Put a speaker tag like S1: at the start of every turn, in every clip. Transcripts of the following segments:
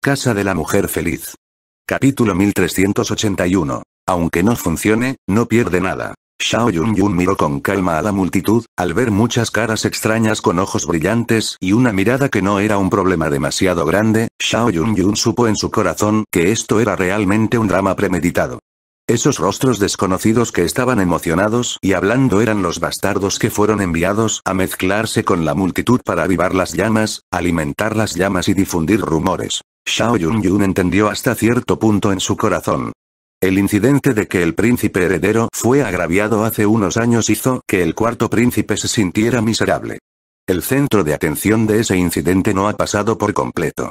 S1: Casa de la Mujer Feliz. Capítulo 1381. Aunque no funcione, no pierde nada. Shao Yun Yun miró con calma a la multitud, al ver muchas caras extrañas con ojos brillantes y una mirada que no era un problema demasiado grande, Shao Yunyun supo en su corazón que esto era realmente un drama premeditado. Esos rostros desconocidos que estaban emocionados y hablando eran los bastardos que fueron enviados a mezclarse con la multitud para avivar las llamas, alimentar las llamas y difundir rumores. Xiao Yun entendió hasta cierto punto en su corazón. El incidente de que el príncipe heredero fue agraviado hace unos años hizo que el cuarto príncipe se sintiera miserable. El centro de atención de ese incidente no ha pasado por completo.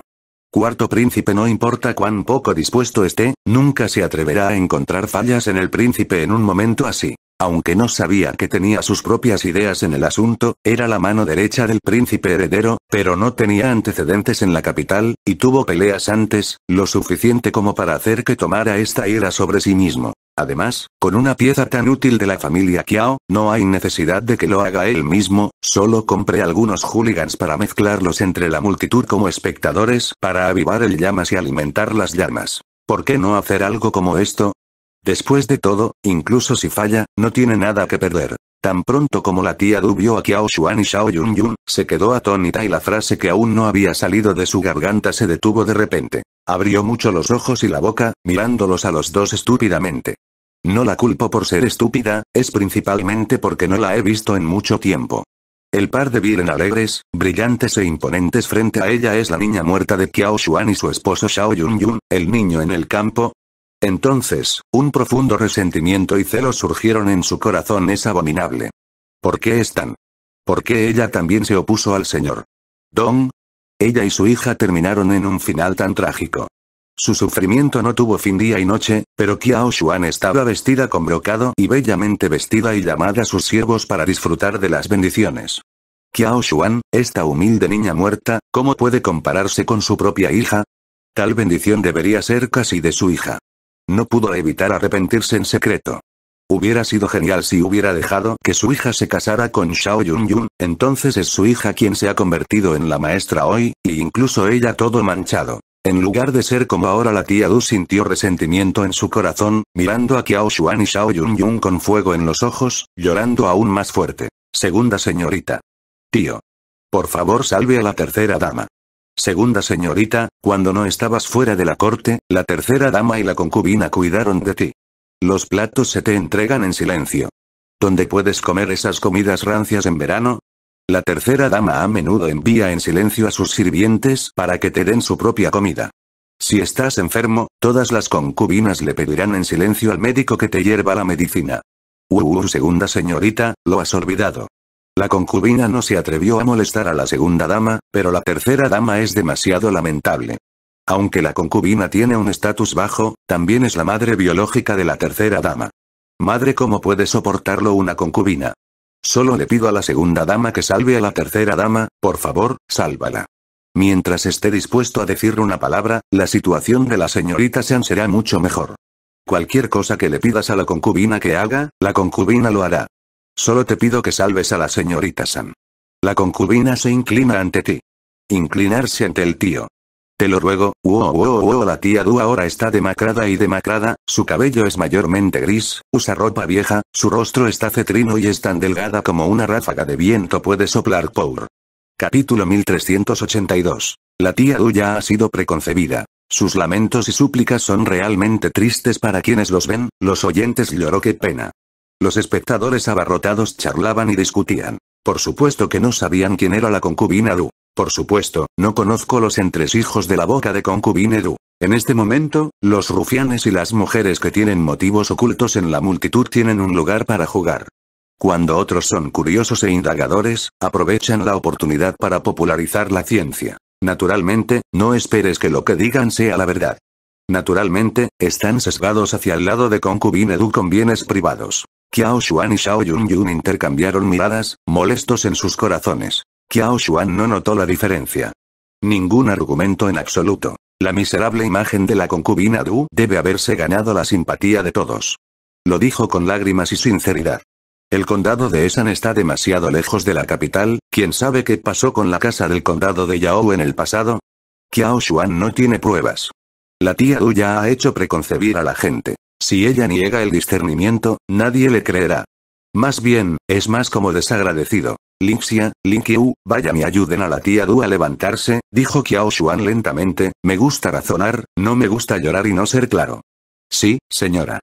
S1: Cuarto príncipe no importa cuán poco dispuesto esté, nunca se atreverá a encontrar fallas en el príncipe en un momento así. Aunque no sabía que tenía sus propias ideas en el asunto, era la mano derecha del príncipe heredero, pero no tenía antecedentes en la capital, y tuvo peleas antes, lo suficiente como para hacer que tomara esta ira sobre sí mismo. Además, con una pieza tan útil de la familia Kiao, no hay necesidad de que lo haga él mismo, solo compré algunos hooligans para mezclarlos entre la multitud como espectadores para avivar el llamas y alimentar las llamas. ¿Por qué no hacer algo como esto? Después de todo, incluso si falla, no tiene nada que perder. Tan pronto como la tía dubió a Qiao Xuan y Xiao Yun se quedó atónita y la frase que aún no había salido de su garganta se detuvo de repente. Abrió mucho los ojos y la boca, mirándolos a los dos estúpidamente. No la culpo por ser estúpida, es principalmente porque no la he visto en mucho tiempo. El par de viren alegres, brillantes e imponentes frente a ella es la niña muerta de Qiao Xuan y su esposo Xiao Yun Yun, el niño en el campo, entonces, un profundo resentimiento y celo surgieron en su corazón. Es abominable. ¿Por qué están? ¿Por qué ella también se opuso al Señor? Don. Ella y su hija terminaron en un final tan trágico. Su sufrimiento no tuvo fin día y noche, pero Kiao Shu'an estaba vestida con brocado y bellamente vestida y llamada a sus siervos para disfrutar de las bendiciones. Kiao Shu'an, esta humilde niña muerta, ¿cómo puede compararse con su propia hija? Tal bendición debería ser casi de su hija. No pudo evitar arrepentirse en secreto. Hubiera sido genial si hubiera dejado que su hija se casara con Xiao Yun entonces es su hija quien se ha convertido en la maestra hoy, e incluso ella todo manchado. En lugar de ser como ahora la tía Du sintió resentimiento en su corazón, mirando a Kiao Xuan y Xiao Yun Yun con fuego en los ojos, llorando aún más fuerte. Segunda señorita. Tío. Por favor salve a la tercera dama segunda señorita, cuando no estabas fuera de la corte, la tercera dama y la concubina cuidaron de ti. Los platos se te entregan en silencio. ¿Dónde puedes comer esas comidas rancias en verano? La tercera dama a menudo envía en silencio a sus sirvientes para que te den su propia comida. Si estás enfermo, todas las concubinas le pedirán en silencio al médico que te hierva la medicina. Uh, uh segunda señorita, lo has olvidado. La concubina no se atrevió a molestar a la segunda dama, pero la tercera dama es demasiado lamentable. Aunque la concubina tiene un estatus bajo, también es la madre biológica de la tercera dama. Madre, ¿cómo puede soportarlo una concubina? Solo le pido a la segunda dama que salve a la tercera dama, por favor, sálvala. Mientras esté dispuesto a decir una palabra, la situación de la señorita Sean será mucho mejor. Cualquier cosa que le pidas a la concubina que haga, la concubina lo hará. Solo te pido que salves a la señorita Sam. La concubina se inclina ante ti. Inclinarse ante el tío. Te lo ruego, wow, wow, wow. La tía Du ahora está demacrada y demacrada, su cabello es mayormente gris, usa ropa vieja, su rostro está cetrino y es tan delgada como una ráfaga de viento puede soplar por. Capítulo 1382. La tía Du ya ha sido preconcebida. Sus lamentos y súplicas son realmente tristes para quienes los ven, los oyentes lloró qué pena. Los espectadores abarrotados charlaban y discutían. Por supuesto que no sabían quién era la concubina Du. Por supuesto, no conozco los entresijos de la boca de concubina Du. En este momento, los rufianes y las mujeres que tienen motivos ocultos en la multitud tienen un lugar para jugar. Cuando otros son curiosos e indagadores, aprovechan la oportunidad para popularizar la ciencia. Naturalmente, no esperes que lo que digan sea la verdad. Naturalmente, están sesgados hacia el lado de concubina Du con bienes privados. Qiao Xuan y Shao Yun intercambiaron miradas, molestos en sus corazones. Qiao Xuan no notó la diferencia. Ningún argumento en absoluto. La miserable imagen de la concubina Du debe haberse ganado la simpatía de todos. Lo dijo con lágrimas y sinceridad. El condado de Esan está demasiado lejos de la capital, ¿quién sabe qué pasó con la casa del condado de Yao en el pasado? Qiao Xuan no tiene pruebas. La tía Du ya ha hecho preconcebir a la gente. Si ella niega el discernimiento, nadie le creerá. Más bien, es más como desagradecido. Linxia, Linkyu, vaya me ayuden a la tía Du a levantarse, dijo Kiao Xuan lentamente, me gusta razonar, no me gusta llorar y no ser claro. Sí, señora.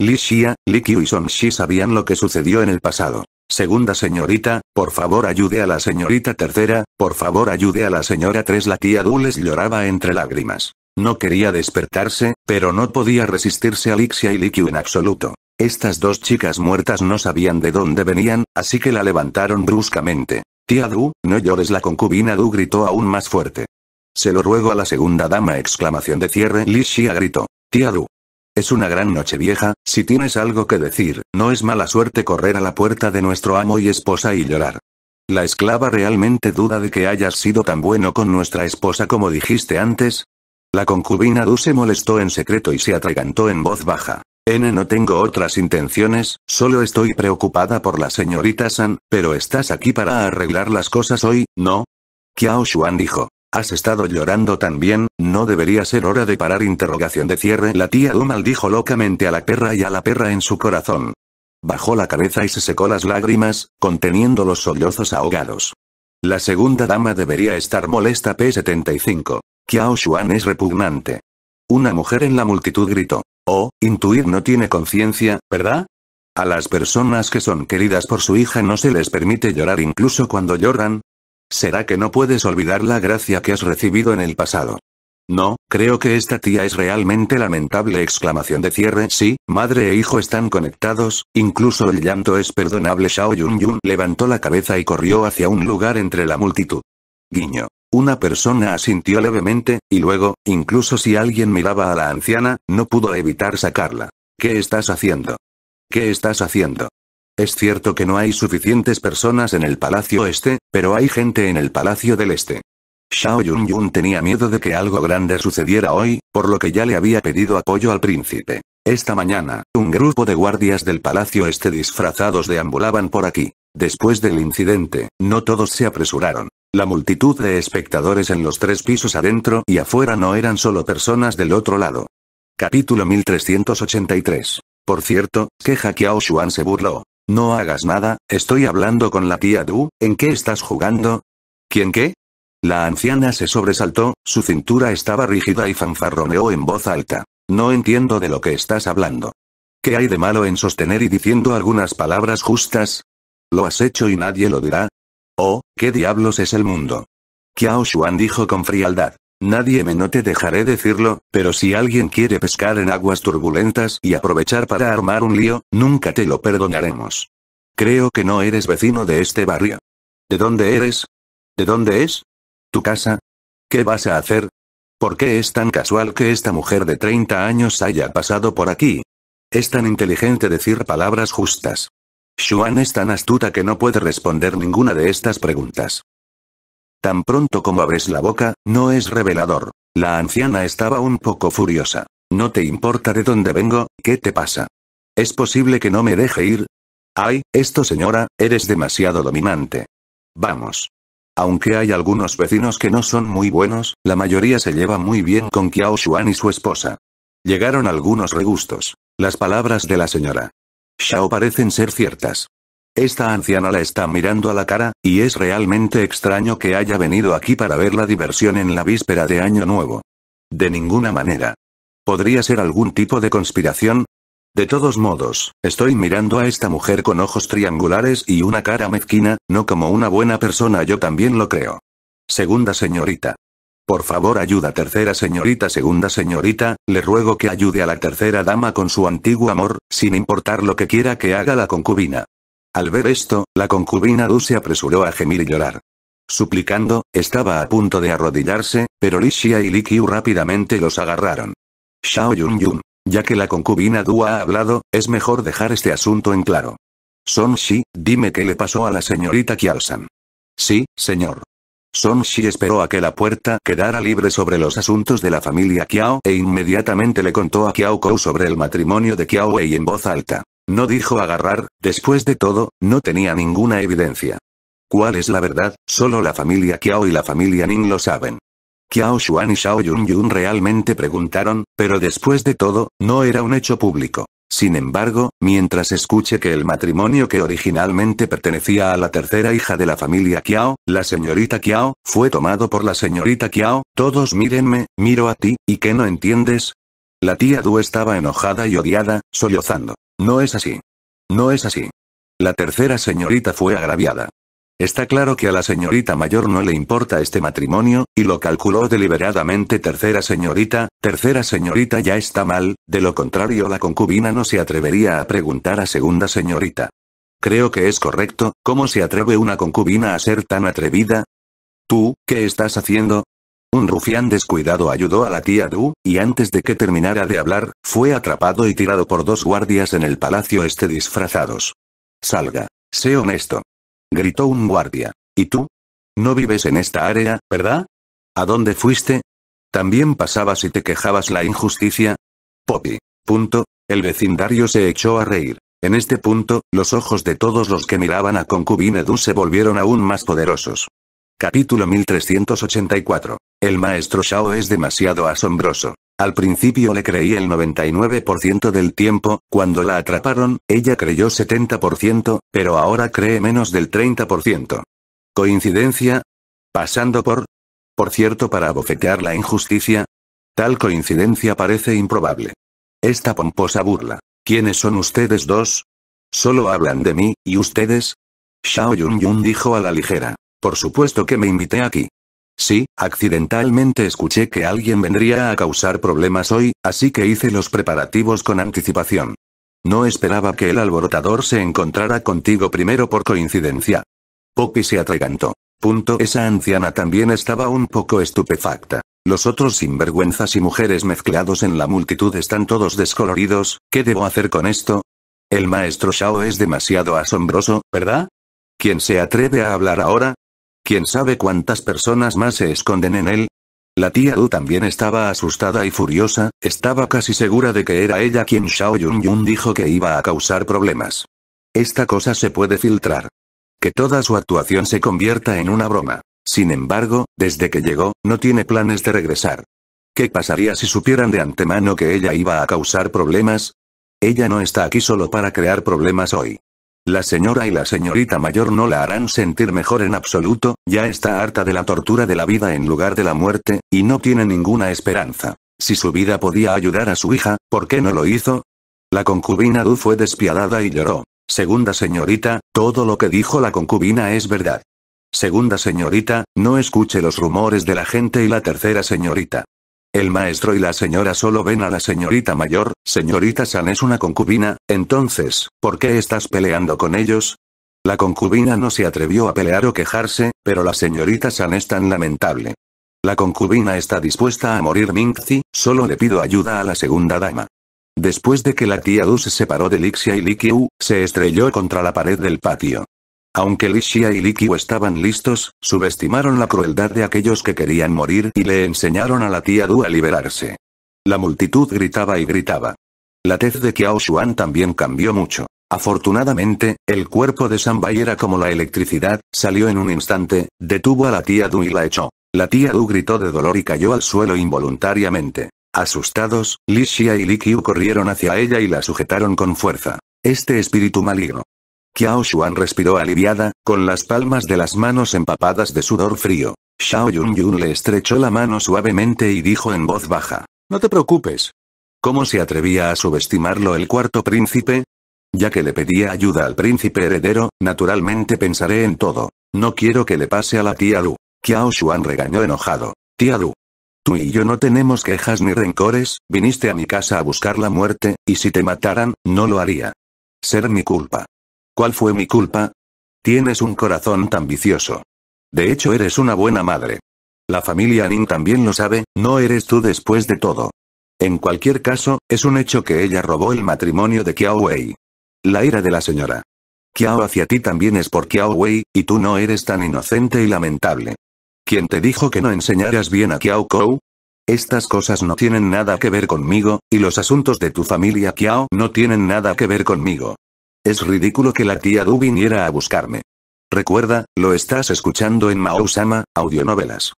S1: Li Xia, y Song sabían lo que sucedió en el pasado. Segunda señorita, por favor ayude a la señorita tercera, por favor ayude a la señora tres. La tía Du les lloraba entre lágrimas. No quería despertarse, pero no podía resistirse a Lixia y Likiu en absoluto. Estas dos chicas muertas no sabían de dónde venían, así que la levantaron bruscamente. Tía Du, no llores la concubina Du gritó aún más fuerte. Se lo ruego a la segunda dama exclamación de cierre Lixia gritó. Tía Du. Es una gran noche vieja, si tienes algo que decir, no es mala suerte correr a la puerta de nuestro amo y esposa y llorar. La esclava realmente duda de que hayas sido tan bueno con nuestra esposa como dijiste antes, la concubina Du se molestó en secreto y se atragantó en voz baja. N no tengo otras intenciones, solo estoy preocupada por la señorita San, pero estás aquí para arreglar las cosas hoy, ¿no? Kiao Xuan dijo. Has estado llorando también, no debería ser hora de parar interrogación de cierre. La tía Du dijo locamente a la perra y a la perra en su corazón. Bajó la cabeza y se secó las lágrimas, conteniendo los sollozos ahogados. La segunda dama debería estar molesta P75. Kiao Shuan es repugnante. Una mujer en la multitud gritó. Oh, intuir no tiene conciencia, ¿verdad? A las personas que son queridas por su hija no se les permite llorar incluso cuando lloran. ¿Será que no puedes olvidar la gracia que has recibido en el pasado? No, creo que esta tía es realmente lamentable exclamación de cierre. Sí, madre e hijo están conectados, incluso el llanto es perdonable. Shao Yun levantó la cabeza y corrió hacia un lugar entre la multitud. Guiño. Una persona asintió levemente, y luego, incluso si alguien miraba a la anciana, no pudo evitar sacarla. ¿Qué estás haciendo? ¿Qué estás haciendo? Es cierto que no hay suficientes personas en el Palacio Este, pero hay gente en el Palacio del Este. Xiao Yunyun tenía miedo de que algo grande sucediera hoy, por lo que ya le había pedido apoyo al príncipe. Esta mañana, un grupo de guardias del Palacio Este disfrazados deambulaban por aquí. Después del incidente, no todos se apresuraron. La multitud de espectadores en los tres pisos adentro y afuera no eran solo personas del otro lado. Capítulo 1383. Por cierto, que Kiao Xuan se burló. No hagas nada, estoy hablando con la tía Du, ¿en qué estás jugando? ¿Quién qué? La anciana se sobresaltó, su cintura estaba rígida y fanfarroneó en voz alta. No entiendo de lo que estás hablando. ¿Qué hay de malo en sostener y diciendo algunas palabras justas? Lo has hecho y nadie lo dirá, Oh, ¿qué diablos es el mundo? Kiao Xuan dijo con frialdad. Nadie me no te dejaré decirlo, pero si alguien quiere pescar en aguas turbulentas y aprovechar para armar un lío, nunca te lo perdonaremos. Creo que no eres vecino de este barrio. ¿De dónde eres? ¿De dónde es? ¿Tu casa? ¿Qué vas a hacer? ¿Por qué es tan casual que esta mujer de 30 años haya pasado por aquí? Es tan inteligente decir palabras justas. Xuan es tan astuta que no puede responder ninguna de estas preguntas. Tan pronto como abres la boca, no es revelador. La anciana estaba un poco furiosa. ¿No te importa de dónde vengo? ¿Qué te pasa? ¿Es posible que no me deje ir? Ay, esto señora, eres demasiado dominante. Vamos. Aunque hay algunos vecinos que no son muy buenos, la mayoría se lleva muy bien con Kiao Xuan y su esposa. Llegaron algunos regustos. Las palabras de la señora. Shao parecen ser ciertas. Esta anciana la está mirando a la cara, y es realmente extraño que haya venido aquí para ver la diversión en la víspera de Año Nuevo. De ninguna manera. ¿Podría ser algún tipo de conspiración? De todos modos, estoy mirando a esta mujer con ojos triangulares y una cara mezquina, no como una buena persona yo también lo creo. Segunda señorita. Por favor ayuda tercera señorita segunda señorita, le ruego que ayude a la tercera dama con su antiguo amor, sin importar lo que quiera que haga la concubina. Al ver esto, la concubina Du se apresuró a gemir y llorar. Suplicando, estaba a punto de arrodillarse, pero Li Xia y Li Qiu rápidamente los agarraron. Xiao Yun Yun. Ya que la concubina Du ha hablado, es mejor dejar este asunto en claro. Son Shi, dime qué le pasó a la señorita San. Sí, señor. Song Shi esperó a que la puerta quedara libre sobre los asuntos de la familia Kiao e inmediatamente le contó a Kiao Kou sobre el matrimonio de Kiao Wei en voz alta. No dijo agarrar, después de todo, no tenía ninguna evidencia. ¿Cuál es la verdad? Solo la familia Kiao y la familia Ning lo saben. Kiao Xuan y Xiao Yun Yun realmente preguntaron, pero después de todo, no era un hecho público. Sin embargo, mientras escuche que el matrimonio que originalmente pertenecía a la tercera hija de la familia Kiao, la señorita Kiao, fue tomado por la señorita Kiao, todos mírenme, miro a ti, ¿y qué no entiendes? La tía Du estaba enojada y odiada, sollozando. No es así. No es así. La tercera señorita fue agraviada. Está claro que a la señorita mayor no le importa este matrimonio, y lo calculó deliberadamente tercera señorita, tercera señorita ya está mal, de lo contrario la concubina no se atrevería a preguntar a segunda señorita. Creo que es correcto, ¿cómo se atreve una concubina a ser tan atrevida? Tú, ¿qué estás haciendo? Un rufián descuidado ayudó a la tía Du, y antes de que terminara de hablar, fue atrapado y tirado por dos guardias en el palacio este disfrazados. Salga. Sé honesto gritó un guardia. ¿Y tú? No vives en esta área, ¿verdad? ¿A dónde fuiste? ¿También pasabas y te quejabas la injusticia? Poppy. Punto. El vecindario se echó a reír. En este punto, los ojos de todos los que miraban a Concubine Du se volvieron aún más poderosos. Capítulo 1384. El maestro Shao es demasiado asombroso. Al principio le creí el 99% del tiempo, cuando la atraparon, ella creyó 70%, pero ahora cree menos del 30%. ¿Coincidencia? Pasando por... Por cierto, para abofetear la injusticia. Tal coincidencia parece improbable. Esta pomposa burla. ¿Quiénes son ustedes dos? Solo hablan de mí, ¿y ustedes? Xiao Yun Yun dijo a la ligera. Por supuesto que me invité aquí. Sí, accidentalmente escuché que alguien vendría a causar problemas hoy, así que hice los preparativos con anticipación. No esperaba que el alborotador se encontrara contigo primero por coincidencia. Poppy se atragantó. Punto. Esa anciana también estaba un poco estupefacta. Los otros sinvergüenzas y mujeres mezclados en la multitud están todos descoloridos, ¿qué debo hacer con esto? El maestro Shao es demasiado asombroso, ¿verdad? ¿Quién se atreve a hablar ahora? ¿Quién sabe cuántas personas más se esconden en él? La tía Lu también estaba asustada y furiosa, estaba casi segura de que era ella quien Xiao Yun dijo que iba a causar problemas. Esta cosa se puede filtrar. Que toda su actuación se convierta en una broma. Sin embargo, desde que llegó, no tiene planes de regresar. ¿Qué pasaría si supieran de antemano que ella iba a causar problemas? Ella no está aquí solo para crear problemas hoy. La señora y la señorita mayor no la harán sentir mejor en absoluto, ya está harta de la tortura de la vida en lugar de la muerte, y no tiene ninguna esperanza. Si su vida podía ayudar a su hija, ¿por qué no lo hizo? La concubina Du fue despiadada y lloró. Segunda señorita, todo lo que dijo la concubina es verdad. Segunda señorita, no escuche los rumores de la gente y la tercera señorita. El maestro y la señora solo ven a la señorita mayor, señorita San es una concubina, entonces, ¿por qué estás peleando con ellos? La concubina no se atrevió a pelear o quejarse, pero la señorita San es tan lamentable. La concubina está dispuesta a morir Mingzi, solo le pido ayuda a la segunda dama. Después de que la tía Du se separó de Lixia y Likiu, se estrelló contra la pared del patio. Aunque Lishia y Likiu estaban listos, subestimaron la crueldad de aquellos que querían morir y le enseñaron a la tía Du a liberarse. La multitud gritaba y gritaba. La tez de Qiao Xuan también cambió mucho. Afortunadamente, el cuerpo de Bai era como la electricidad, salió en un instante, detuvo a la tía Du y la echó. La tía Du gritó de dolor y cayó al suelo involuntariamente. Asustados, Lixia y Likiu corrieron hacia ella y la sujetaron con fuerza. Este espíritu maligno. Xiao Xuan respiró aliviada, con las palmas de las manos empapadas de sudor frío. Xiao Yunyun le estrechó la mano suavemente y dijo en voz baja. No te preocupes. ¿Cómo se atrevía a subestimarlo el cuarto príncipe? Ya que le pedía ayuda al príncipe heredero, naturalmente pensaré en todo. No quiero que le pase a la tía Lu. Xiao Xuan regañó enojado. Tía Lu. Tú y yo no tenemos quejas ni rencores, viniste a mi casa a buscar la muerte, y si te mataran, no lo haría. Ser mi culpa. ¿Cuál fue mi culpa? Tienes un corazón tan vicioso. De hecho eres una buena madre. La familia Ning también lo sabe, no eres tú después de todo. En cualquier caso, es un hecho que ella robó el matrimonio de Kiao Wei. La ira de la señora. Kiao hacia ti también es por Kiao Wei, y tú no eres tan inocente y lamentable. ¿Quién te dijo que no enseñaras bien a Kiao Kou? Estas cosas no tienen nada que ver conmigo, y los asuntos de tu familia Kiao no tienen nada que ver conmigo. Es ridículo que la tía Du viniera a buscarme. Recuerda, lo estás escuchando en Mausama, Audionovelas.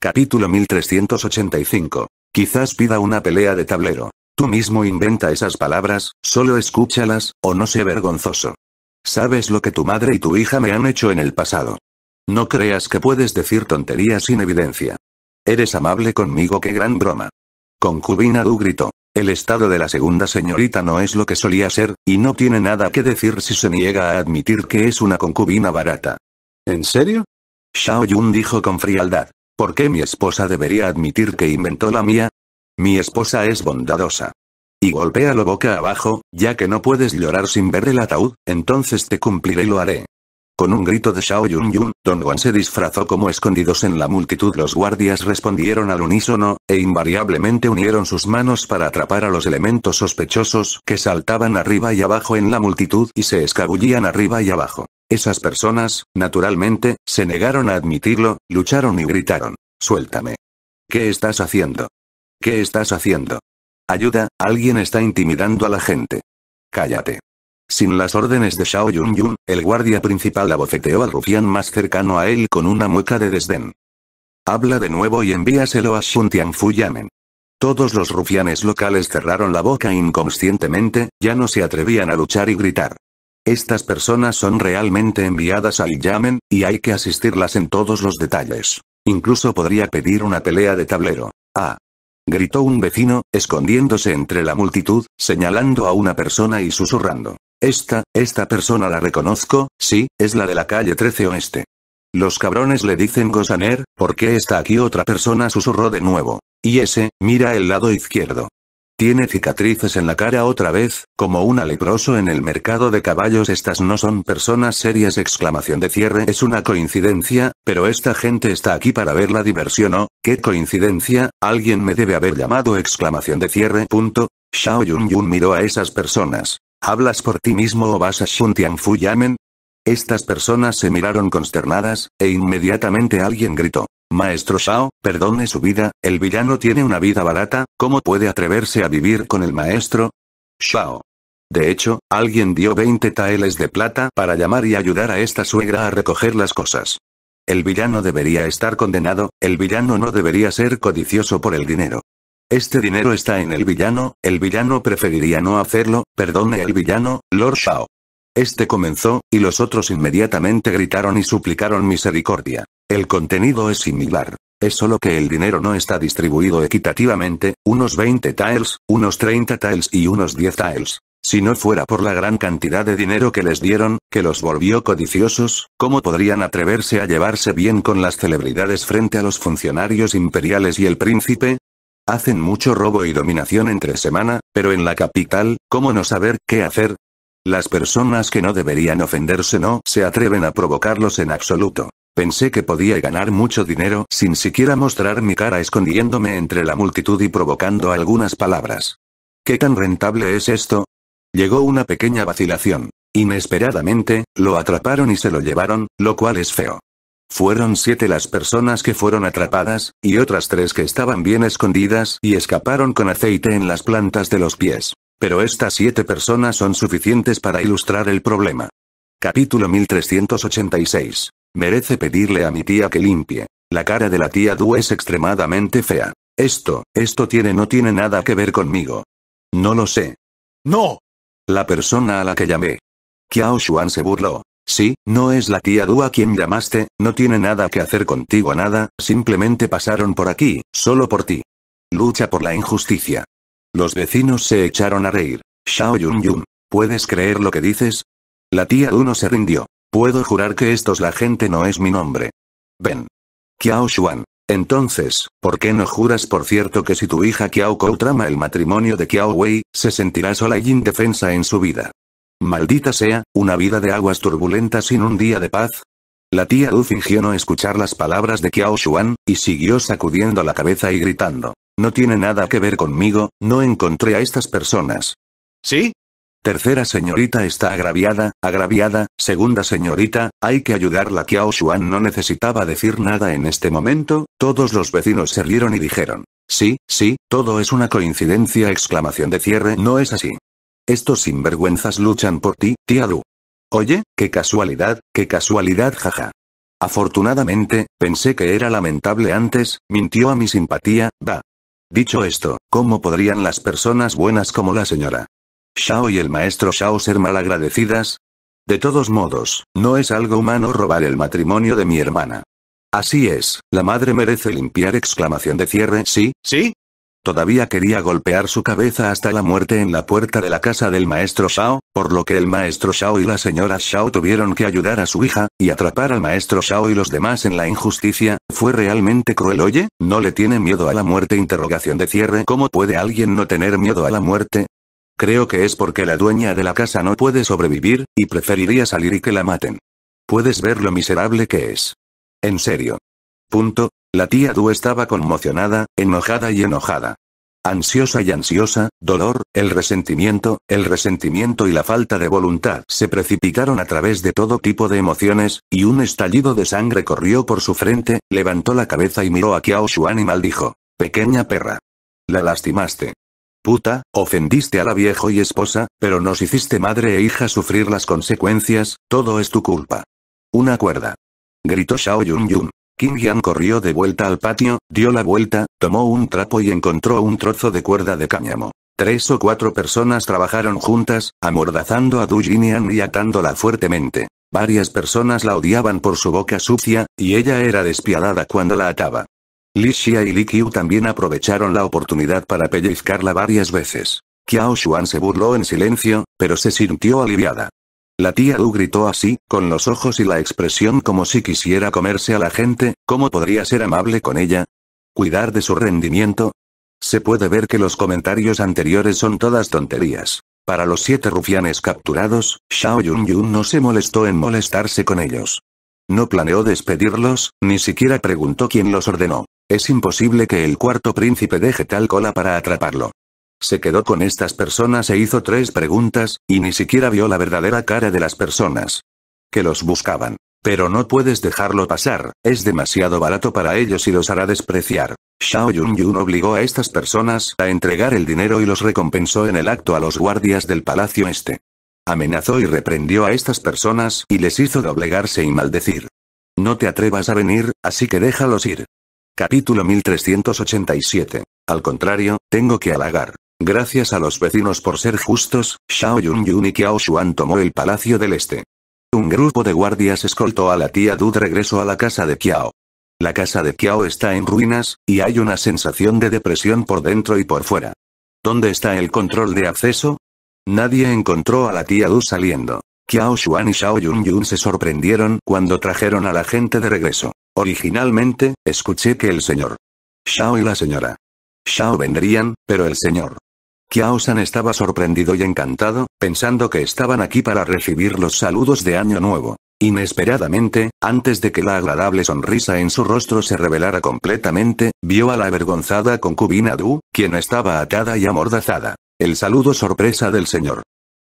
S1: Capítulo 1385. Quizás pida una pelea de tablero. Tú mismo inventa esas palabras, solo escúchalas, o no sé vergonzoso. Sabes lo que tu madre y tu hija me han hecho en el pasado. No creas que puedes decir tonterías sin evidencia. Eres amable conmigo, qué gran broma. Concubina Du gritó. El estado de la segunda señorita no es lo que solía ser, y no tiene nada que decir si se niega a admitir que es una concubina barata. ¿En serio? Shao Yun dijo con frialdad. ¿Por qué mi esposa debería admitir que inventó la mía? Mi esposa es bondadosa. Y golpéalo boca abajo, ya que no puedes llorar sin ver el ataúd, entonces te cumpliré y lo haré. Con un grito de Shao Yun Yun, Don Juan se disfrazó como escondidos en la multitud. Los guardias respondieron al unísono, e invariablemente unieron sus manos para atrapar a los elementos sospechosos que saltaban arriba y abajo en la multitud y se escabullían arriba y abajo. Esas personas, naturalmente, se negaron a admitirlo, lucharon y gritaron. Suéltame. ¿Qué estás haciendo? ¿Qué estás haciendo? Ayuda, alguien está intimidando a la gente. Cállate. Sin las órdenes de Shao Yun Yun, el guardia principal abofeteó al rufián más cercano a él con una mueca de desdén. Habla de nuevo y envíaselo a Shun Tianfu Yamen. Todos los rufianes locales cerraron la boca inconscientemente, ya no se atrevían a luchar y gritar. Estas personas son realmente enviadas al Yamen, y hay que asistirlas en todos los detalles. Incluso podría pedir una pelea de tablero. Ah, gritó un vecino, escondiéndose entre la multitud, señalando a una persona y susurrando. Esta, esta persona la reconozco, sí, es la de la calle 13 Oeste. Los cabrones le dicen Gosaner, ¿por qué está aquí otra persona? susurró de nuevo. Y ese, mira el lado izquierdo. Tiene cicatrices en la cara otra vez, como un alegroso en el mercado de caballos. Estas no son personas serias. Exclamación de cierre. Es una coincidencia, pero esta gente está aquí para ver la diversión o, qué coincidencia, alguien me debe haber llamado. Exclamación de cierre. Punto. Xiao Yun Yun miró a esas personas. ¿Hablas por ti mismo o vas a Shun Tianfu Yamen? Estas personas se miraron consternadas, e inmediatamente alguien gritó. Maestro Shao, perdone su vida, el villano tiene una vida barata, ¿cómo puede atreverse a vivir con el maestro? Shao. De hecho, alguien dio 20 taeles de plata para llamar y ayudar a esta suegra a recoger las cosas. El villano debería estar condenado, el villano no debería ser codicioso por el dinero. Este dinero está en el villano, el villano preferiría no hacerlo, perdone el villano, Lord Shao. Este comenzó, y los otros inmediatamente gritaron y suplicaron misericordia. El contenido es similar. Es solo que el dinero no está distribuido equitativamente, unos 20 tiles, unos 30 tiles y unos 10 tiles. Si no fuera por la gran cantidad de dinero que les dieron, que los volvió codiciosos, ¿cómo podrían atreverse a llevarse bien con las celebridades frente a los funcionarios imperiales y el príncipe? Hacen mucho robo y dominación entre semana, pero en la capital, ¿cómo no saber qué hacer? Las personas que no deberían ofenderse no se atreven a provocarlos en absoluto. Pensé que podía ganar mucho dinero sin siquiera mostrar mi cara escondiéndome entre la multitud y provocando algunas palabras. ¿Qué tan rentable es esto? Llegó una pequeña vacilación. Inesperadamente, lo atraparon y se lo llevaron, lo cual es feo. Fueron siete las personas que fueron atrapadas, y otras tres que estaban bien escondidas y escaparon con aceite en las plantas de los pies. Pero estas siete personas son suficientes para ilustrar el problema. Capítulo 1386. Merece pedirle a mi tía que limpie. La cara de la tía Du es extremadamente fea. Esto, esto tiene no tiene nada que ver conmigo. No lo sé. No. La persona a la que llamé. Kiao Xuan se burló. Sí, no es la tía a quien llamaste, no tiene nada que hacer contigo nada, simplemente pasaron por aquí, solo por ti. Lucha por la injusticia. Los vecinos se echaron a reír. Shao Yun Yun, ¿puedes creer lo que dices? La tía Du no se rindió. Puedo jurar que estos la gente no es mi nombre. Ven. Kiao Xuan. Entonces, ¿por qué no juras por cierto que si tu hija Kiao Kou trama el matrimonio de Kiao Wei, se sentirá sola y indefensa en su vida? Maldita sea, una vida de aguas turbulentas sin un día de paz. La tía Lu fingió no escuchar las palabras de Kiao Shu'an y siguió sacudiendo la cabeza y gritando. No tiene nada que ver conmigo, no encontré a estas personas. ¿Sí? Tercera señorita está agraviada, agraviada, segunda señorita, hay que ayudarla. Kiao Xuan no necesitaba decir nada en este momento, todos los vecinos se rieron y dijeron. Sí, sí, todo es una coincidencia exclamación de cierre no es así. Estos sinvergüenzas luchan por ti, tía Lu. Oye, qué casualidad, qué casualidad, jaja. Afortunadamente, pensé que era lamentable antes, mintió a mi simpatía, da. Dicho esto, ¿cómo podrían las personas buenas como la señora Shao y el maestro Shao ser malagradecidas? De todos modos, no es algo humano robar el matrimonio de mi hermana. Así es, la madre merece limpiar exclamación de cierre, sí, sí, Todavía quería golpear su cabeza hasta la muerte en la puerta de la casa del maestro Shao, por lo que el maestro Shao y la señora Shao tuvieron que ayudar a su hija, y atrapar al maestro Shao y los demás en la injusticia, fue realmente cruel oye, ¿no le tiene miedo a la muerte? Interrogación de cierre ¿Cómo puede alguien no tener miedo a la muerte? Creo que es porque la dueña de la casa no puede sobrevivir, y preferiría salir y que la maten. Puedes ver lo miserable que es. En serio. Punto. La tía Du estaba conmocionada, enojada y enojada. Ansiosa y ansiosa, dolor, el resentimiento, el resentimiento y la falta de voluntad se precipitaron a través de todo tipo de emociones, y un estallido de sangre corrió por su frente, levantó la cabeza y miró a Kiao Xuan y maldijo. Pequeña perra. La lastimaste. Puta, ofendiste a la viejo y esposa, pero nos hiciste madre e hija sufrir las consecuencias, todo es tu culpa. Una cuerda. Gritó Xiao Yun Yun. Kim Yan corrió de vuelta al patio, dio la vuelta, tomó un trapo y encontró un trozo de cuerda de cáñamo. Tres o cuatro personas trabajaron juntas, amordazando a Du Jinian y atándola fuertemente. Varias personas la odiaban por su boca sucia, y ella era despiadada cuando la ataba. Li Xia y Li Qiu también aprovecharon la oportunidad para pellizcarla varias veces. Qiao Xuan se burló en silencio, pero se sintió aliviada. La tía U gritó así, con los ojos y la expresión como si quisiera comerse a la gente, ¿cómo podría ser amable con ella? ¿Cuidar de su rendimiento? Se puede ver que los comentarios anteriores son todas tonterías. Para los siete rufianes capturados, Xiao Yunyun no se molestó en molestarse con ellos. No planeó despedirlos, ni siquiera preguntó quién los ordenó. Es imposible que el cuarto príncipe deje tal cola para atraparlo. Se quedó con estas personas e hizo tres preguntas, y ni siquiera vio la verdadera cara de las personas. Que los buscaban. Pero no puedes dejarlo pasar, es demasiado barato para ellos y los hará despreciar. Xiao Yunyun obligó a estas personas a entregar el dinero y los recompensó en el acto a los guardias del palacio este. Amenazó y reprendió a estas personas y les hizo doblegarse y maldecir. No te atrevas a venir, así que déjalos ir. Capítulo 1387. Al contrario, tengo que halagar. Gracias a los vecinos por ser justos, Xiao Yunyun y Qiao Xuan tomó el Palacio del Este. Un grupo de guardias escoltó a la tía Dud regreso a la casa de Qiao. La casa de Qiao está en ruinas, y hay una sensación de depresión por dentro y por fuera. ¿Dónde está el control de acceso? Nadie encontró a la tía Du saliendo. Qiao Xuan y Xiao Yunyun se sorprendieron cuando trajeron a la gente de regreso. Originalmente, escuché que el señor Xiao y la señora Xiao vendrían, pero el señor Kiao-san estaba sorprendido y encantado, pensando que estaban aquí para recibir los saludos de Año Nuevo. Inesperadamente, antes de que la agradable sonrisa en su rostro se revelara completamente, vio a la avergonzada concubina Du, quien estaba atada y amordazada. El saludo sorpresa del señor.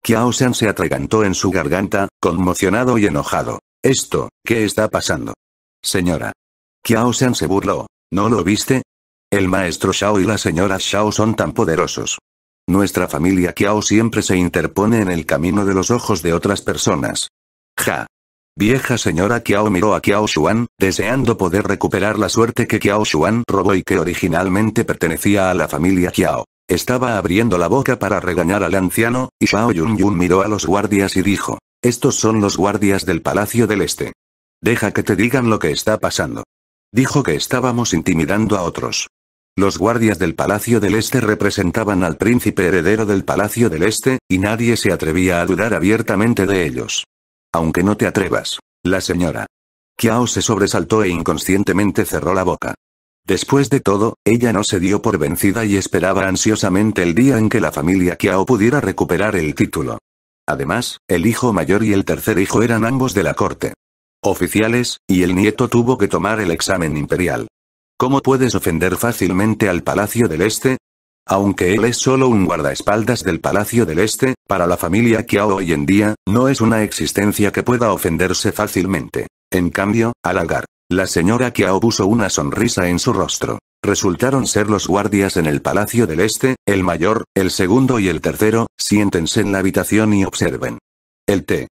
S1: Kiao-san se atragantó en su garganta, conmocionado y enojado. Esto, ¿qué está pasando? Señora. Kiao-san se burló. ¿No lo viste? El maestro Shao y la señora Shao son tan poderosos. Nuestra familia Kiao siempre se interpone en el camino de los ojos de otras personas. Ja. Vieja señora Kiao miró a Kiao Xuan, deseando poder recuperar la suerte que Kiao Xuan robó y que originalmente pertenecía a la familia Kiao. Estaba abriendo la boca para regañar al anciano, y Xiao Yun miró a los guardias y dijo, estos son los guardias del Palacio del Este. Deja que te digan lo que está pasando. Dijo que estábamos intimidando a otros. Los guardias del Palacio del Este representaban al príncipe heredero del Palacio del Este, y nadie se atrevía a dudar abiertamente de ellos. Aunque no te atrevas. La señora. Kiao se sobresaltó e inconscientemente cerró la boca. Después de todo, ella no se dio por vencida y esperaba ansiosamente el día en que la familia Kiao pudiera recuperar el título. Además, el hijo mayor y el tercer hijo eran ambos de la corte. Oficiales, y el nieto tuvo que tomar el examen imperial. ¿Cómo puedes ofender fácilmente al Palacio del Este? Aunque él es solo un guardaespaldas del Palacio del Este, para la familia Kiao hoy en día, no es una existencia que pueda ofenderse fácilmente. En cambio, al algar, la señora Kiao puso una sonrisa en su rostro. Resultaron ser los guardias en el Palacio del Este, el mayor, el segundo y el tercero, siéntense en la habitación y observen. El té.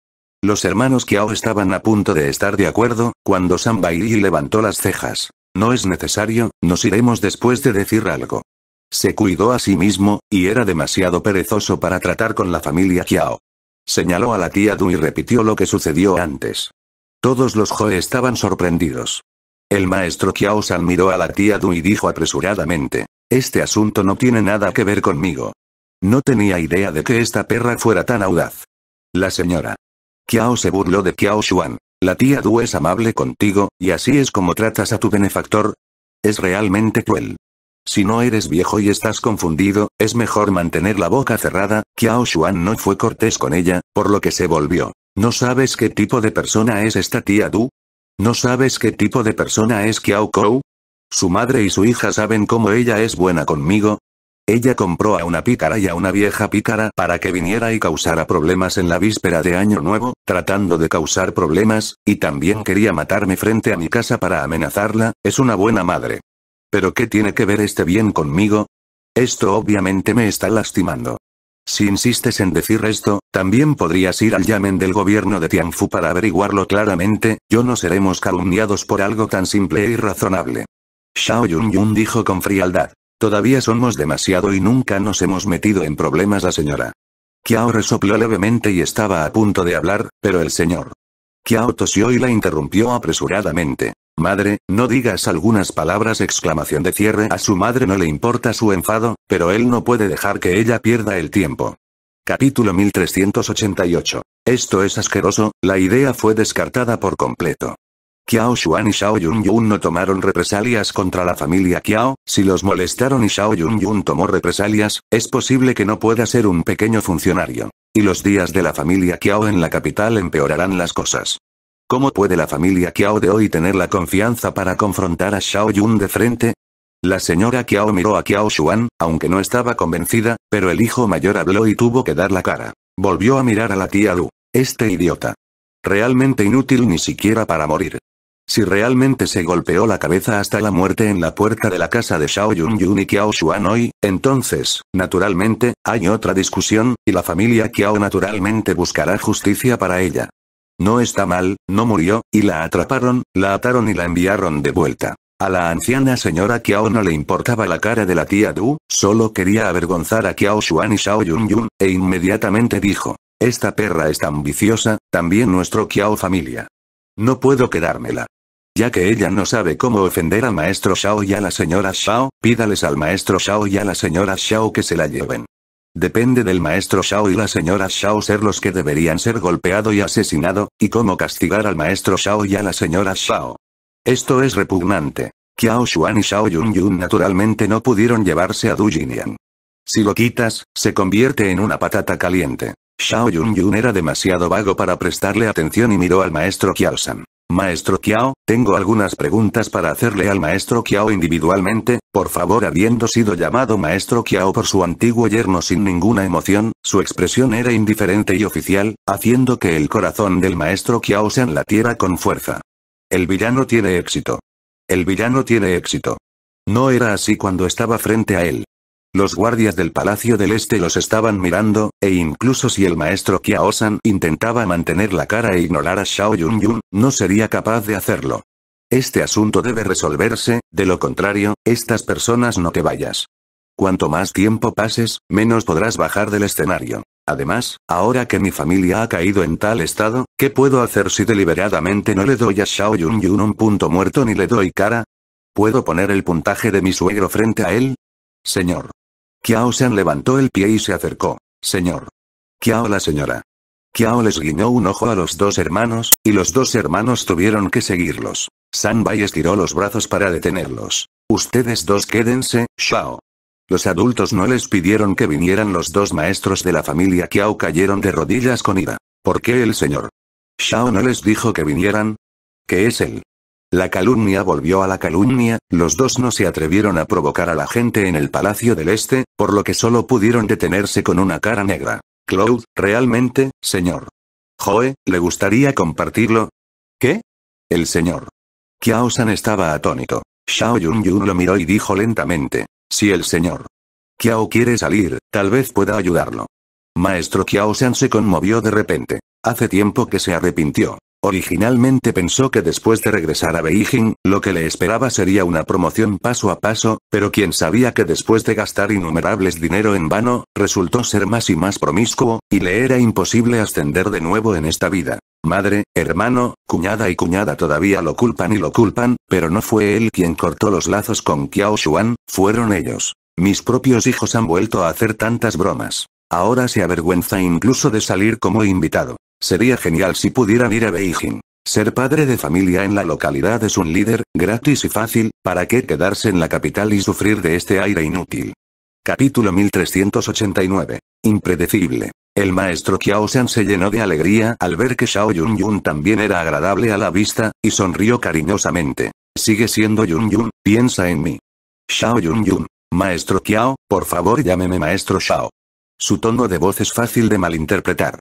S1: Los hermanos Kiao estaban a punto de estar de acuerdo, cuando San Bailey levantó las cejas. No es necesario, nos iremos después de decir algo. Se cuidó a sí mismo, y era demasiado perezoso para tratar con la familia Kiao. Señaló a la tía Du y repitió lo que sucedió antes. Todos los Joe estaban sorprendidos. El maestro Kiao San miró a la tía Du y dijo apresuradamente. Este asunto no tiene nada que ver conmigo. No tenía idea de que esta perra fuera tan audaz. La señora. Kiao se burló de Kiao Xuan. La tía Du es amable contigo, y así es como tratas a tu benefactor. Es realmente cruel. Si no eres viejo y estás confundido, es mejor mantener la boca cerrada, Kiao Xuan no fue cortés con ella, por lo que se volvió. ¿No sabes qué tipo de persona es esta tía Du? ¿No sabes qué tipo de persona es Kiao Kou? Su madre y su hija saben cómo ella es buena conmigo, ella compró a una pícara y a una vieja pícara para que viniera y causara problemas en la víspera de Año Nuevo, tratando de causar problemas, y también quería matarme frente a mi casa para amenazarla, es una buena madre. ¿Pero qué tiene que ver este bien conmigo? Esto obviamente me está lastimando. Si insistes en decir esto, también podrías ir al llamen del gobierno de Tianfu para averiguarlo claramente, yo no seremos calumniados por algo tan simple e irrazonable. Xiao Yunyun dijo con frialdad. Todavía somos demasiado y nunca nos hemos metido en problemas la señora. Kiao resopló levemente y estaba a punto de hablar, pero el señor. Kiao tosió y la interrumpió apresuradamente. Madre, no digas algunas palabras exclamación de cierre a su madre no le importa su enfado, pero él no puede dejar que ella pierda el tiempo. Capítulo 1388. Esto es asqueroso, la idea fue descartada por completo. Qiao Xuan y Xiao Yun no tomaron represalias contra la familia Qiao, si los molestaron y Xiao Yun tomó represalias, es posible que no pueda ser un pequeño funcionario. Y los días de la familia Qiao en la capital empeorarán las cosas. ¿Cómo puede la familia Qiao de hoy tener la confianza para confrontar a Xiao Yun de frente? La señora Qiao miró a Qiao Xuan, aunque no estaba convencida, pero el hijo mayor habló y tuvo que dar la cara. Volvió a mirar a la tía Lu. Este idiota. Realmente inútil ni siquiera para morir si realmente se golpeó la cabeza hasta la muerte en la puerta de la casa de Xiao Yun y Kiao Xuan hoy, entonces, naturalmente, hay otra discusión, y la familia Qiao naturalmente buscará justicia para ella. No está mal, no murió, y la atraparon, la ataron y la enviaron de vuelta. A la anciana señora Qiao no le importaba la cara de la tía Du, solo quería avergonzar a Qiao Xuan y Xiao Yun e inmediatamente dijo, esta perra es tan viciosa, también nuestro Qiao familia. No puedo quedármela ya que ella no sabe cómo ofender al maestro Shao y a la señora Shao, pídales al maestro Shao y a la señora Shao que se la lleven. Depende del maestro Shao y la señora Shao ser los que deberían ser golpeado y asesinado, y cómo castigar al maestro Shao y a la señora Shao. Esto es repugnante. Qiao Xuan y Shao Yun naturalmente no pudieron llevarse a Du Jinian. Si lo quitas, se convierte en una patata caliente. Shao Yun era demasiado vago para prestarle atención y miró al maestro Kiao-san. Maestro Kiao, tengo algunas preguntas para hacerle al maestro Kiao individualmente, por favor habiendo sido llamado maestro Kiao por su antiguo yerno sin ninguna emoción, su expresión era indiferente y oficial, haciendo que el corazón del maestro Kiao se enlatiera con fuerza. El villano tiene éxito. El villano tiene éxito. No era así cuando estaba frente a él. Los guardias del Palacio del Este los estaban mirando, e incluso si el maestro Kiaosan intentaba mantener la cara e ignorar a Shao Yun no sería capaz de hacerlo. Este asunto debe resolverse, de lo contrario, estas personas no te vayas. Cuanto más tiempo pases, menos podrás bajar del escenario. Además, ahora que mi familia ha caído en tal estado, ¿qué puedo hacer si deliberadamente no le doy a Shao Yun Yun un punto muerto ni le doy cara? ¿Puedo poner el puntaje de mi suegro frente a él? Señor. Kiao San levantó el pie y se acercó. Señor. Kiao la señora. Kiao les guiñó un ojo a los dos hermanos, y los dos hermanos tuvieron que seguirlos. San Bai estiró los brazos para detenerlos. Ustedes dos quédense, Shao. Los adultos no les pidieron que vinieran los dos maestros de la familia Kiao cayeron de rodillas con ira. ¿Por qué el señor? Shao no les dijo que vinieran. ¿Qué es él? La calumnia volvió a la calumnia, los dos no se atrevieron a provocar a la gente en el Palacio del Este, por lo que solo pudieron detenerse con una cara negra. Claude, realmente, señor. Joe, ¿le gustaría compartirlo? ¿Qué? El señor. Kiao San estaba atónito. Xiao Yun Yun lo miró y dijo lentamente. Si el señor. Kiao quiere salir, tal vez pueda ayudarlo. Maestro Kiao San se conmovió de repente. Hace tiempo que se arrepintió. Originalmente pensó que después de regresar a Beijing, lo que le esperaba sería una promoción paso a paso, pero quien sabía que después de gastar innumerables dinero en vano, resultó ser más y más promiscuo, y le era imposible ascender de nuevo en esta vida. Madre, hermano, cuñada y cuñada todavía lo culpan y lo culpan, pero no fue él quien cortó los lazos con Qiao Xuan, fueron ellos. Mis propios hijos han vuelto a hacer tantas bromas. Ahora se avergüenza incluso de salir como invitado. Sería genial si pudieran ir a Beijing. Ser padre de familia en la localidad es un líder, gratis y fácil, ¿para qué quedarse en la capital y sufrir de este aire inútil? Capítulo 1389. Impredecible. El maestro Shan se llenó de alegría al ver que Xiao Yun también era agradable a la vista, y sonrió cariñosamente. Sigue siendo Yunyun, piensa en mí. Xiao Yun Maestro Qiao, por favor llámeme maestro Shao. Su tono de voz es fácil de malinterpretar.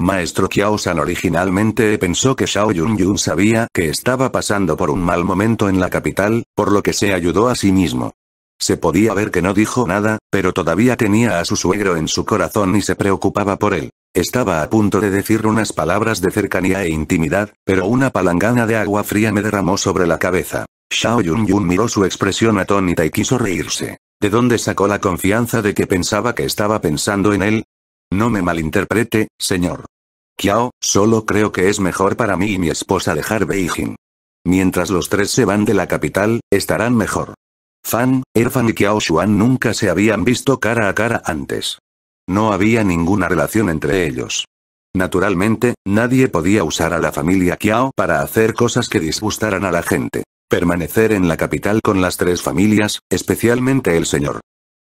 S1: Maestro kiao san originalmente pensó que Shao yun sabía que estaba pasando por un mal momento en la capital, por lo que se ayudó a sí mismo. Se podía ver que no dijo nada, pero todavía tenía a su suegro en su corazón y se preocupaba por él. Estaba a punto de decir unas palabras de cercanía e intimidad, pero una palangana de agua fría me derramó sobre la cabeza. Shao Yun-Yun miró su expresión atónita y quiso reírse. ¿De dónde sacó la confianza de que pensaba que estaba pensando en él? No me malinterprete, señor. Kiao, solo creo que es mejor para mí y mi esposa dejar Beijing. Mientras los tres se van de la capital, estarán mejor. Fan, Erfan y Kiao Xuan nunca se habían visto cara a cara antes. No había ninguna relación entre ellos. Naturalmente, nadie podía usar a la familia Kiao para hacer cosas que disgustaran a la gente. Permanecer en la capital con las tres familias, especialmente el señor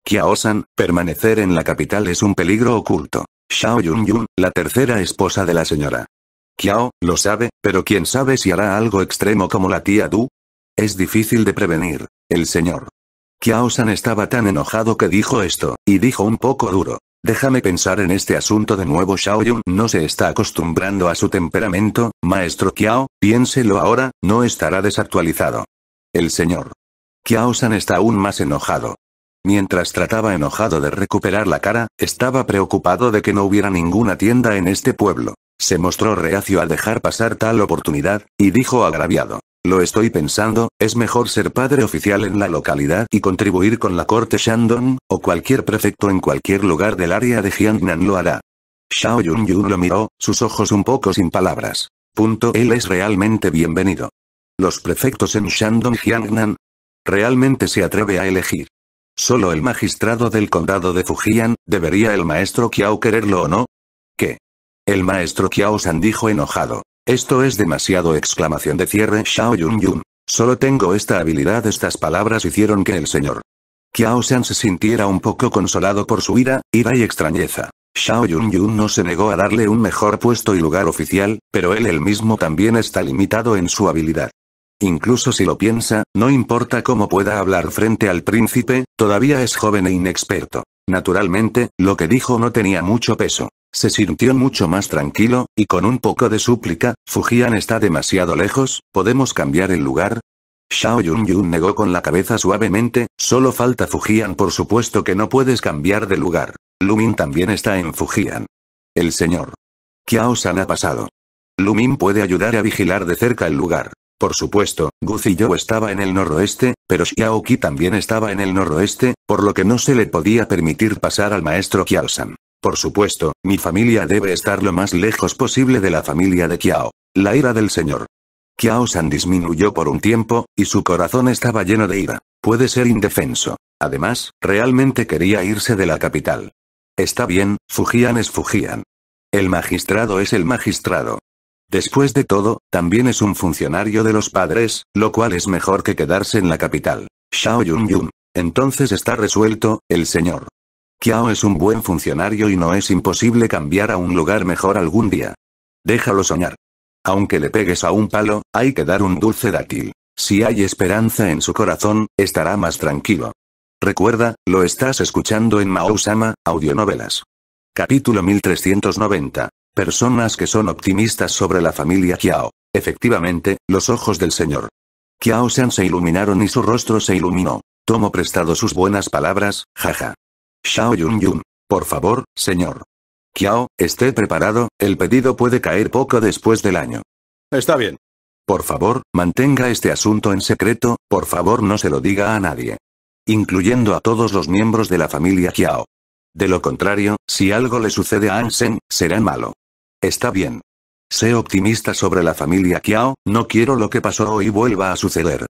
S1: Kiao san permanecer en la capital es un peligro oculto. Xiao yun la tercera esposa de la señora. Kiao, lo sabe, pero quién sabe si hará algo extremo como la tía Du. Es difícil de prevenir. El señor. Kiao san estaba tan enojado que dijo esto, y dijo un poco duro. Déjame pensar en este asunto de nuevo Yun no se está acostumbrando a su temperamento, maestro Kiao, piénselo ahora, no estará desactualizado. El señor. Kiao san está aún más enojado, Mientras trataba enojado de recuperar la cara, estaba preocupado de que no hubiera ninguna tienda en este pueblo. Se mostró reacio a dejar pasar tal oportunidad, y dijo agraviado. Lo estoy pensando, es mejor ser padre oficial en la localidad y contribuir con la corte Shandong, o cualquier prefecto en cualquier lugar del área de Jiangnan lo hará. Xiao Yun lo miró, sus ojos un poco sin palabras. Punto. Él es realmente bienvenido. Los prefectos en Shandong Jiangnan realmente se atreve a elegir. Solo el magistrado del condado de Fujian, ¿debería el maestro Kiao quererlo o no? ¿Qué? El maestro Kiao San dijo enojado. Esto es demasiado exclamación de cierre Xiao Yun Yun. Solo tengo esta habilidad estas palabras hicieron que el señor Kiao San se sintiera un poco consolado por su ira, ira y extrañeza. Xiao Yun no se negó a darle un mejor puesto y lugar oficial, pero él el mismo también está limitado en su habilidad. Incluso si lo piensa, no importa cómo pueda hablar frente al príncipe, todavía es joven e inexperto. Naturalmente, lo que dijo no tenía mucho peso. Se sintió mucho más tranquilo, y con un poco de súplica, Fujian está demasiado lejos, ¿podemos cambiar el lugar? Shao Yun negó con la cabeza suavemente, solo falta Fujian por supuesto que no puedes cambiar de lugar. Lumin también está en Fujian. El señor. ¿Qué ha pasado. Lumin puede ayudar a vigilar de cerca el lugar. Por supuesto, Guzi You estaba en el noroeste, pero Xiaoqi también estaba en el noroeste, por lo que no se le podía permitir pasar al maestro San. Por supuesto, mi familia debe estar lo más lejos posible de la familia de Kiao. La ira del señor. Kiao-san disminuyó por un tiempo, y su corazón estaba lleno de ira. Puede ser indefenso. Además, realmente quería irse de la capital. Está bien, Fujian es Fujian. El magistrado es el magistrado. Después de todo, también es un funcionario de los padres, lo cual es mejor que quedarse en la capital. Xiao Yunyun. Entonces está resuelto, el señor. Kiao es un buen funcionario y no es imposible cambiar a un lugar mejor algún día. Déjalo soñar. Aunque le pegues a un palo, hay que dar un dulce dátil. Si hay esperanza en su corazón, estará más tranquilo. Recuerda, lo estás escuchando en Mao-sama, audionovelas. Capítulo 1390. Personas que son optimistas sobre la familia Kiao. Efectivamente, los ojos del señor Qiao San se iluminaron y su rostro se iluminó. Tomo prestado sus buenas palabras, jaja. Xiao Yun Yun. Por favor, señor. Kiao, esté preparado, el pedido puede caer poco después del año. Está bien. Por favor, mantenga este asunto en secreto, por favor no se lo diga a nadie. Incluyendo a todos los miembros de la familia Kiao. De lo contrario, si algo le sucede a Ansen, será malo. Está bien. Sé optimista sobre la familia Kiao, no quiero lo que pasó hoy vuelva a suceder.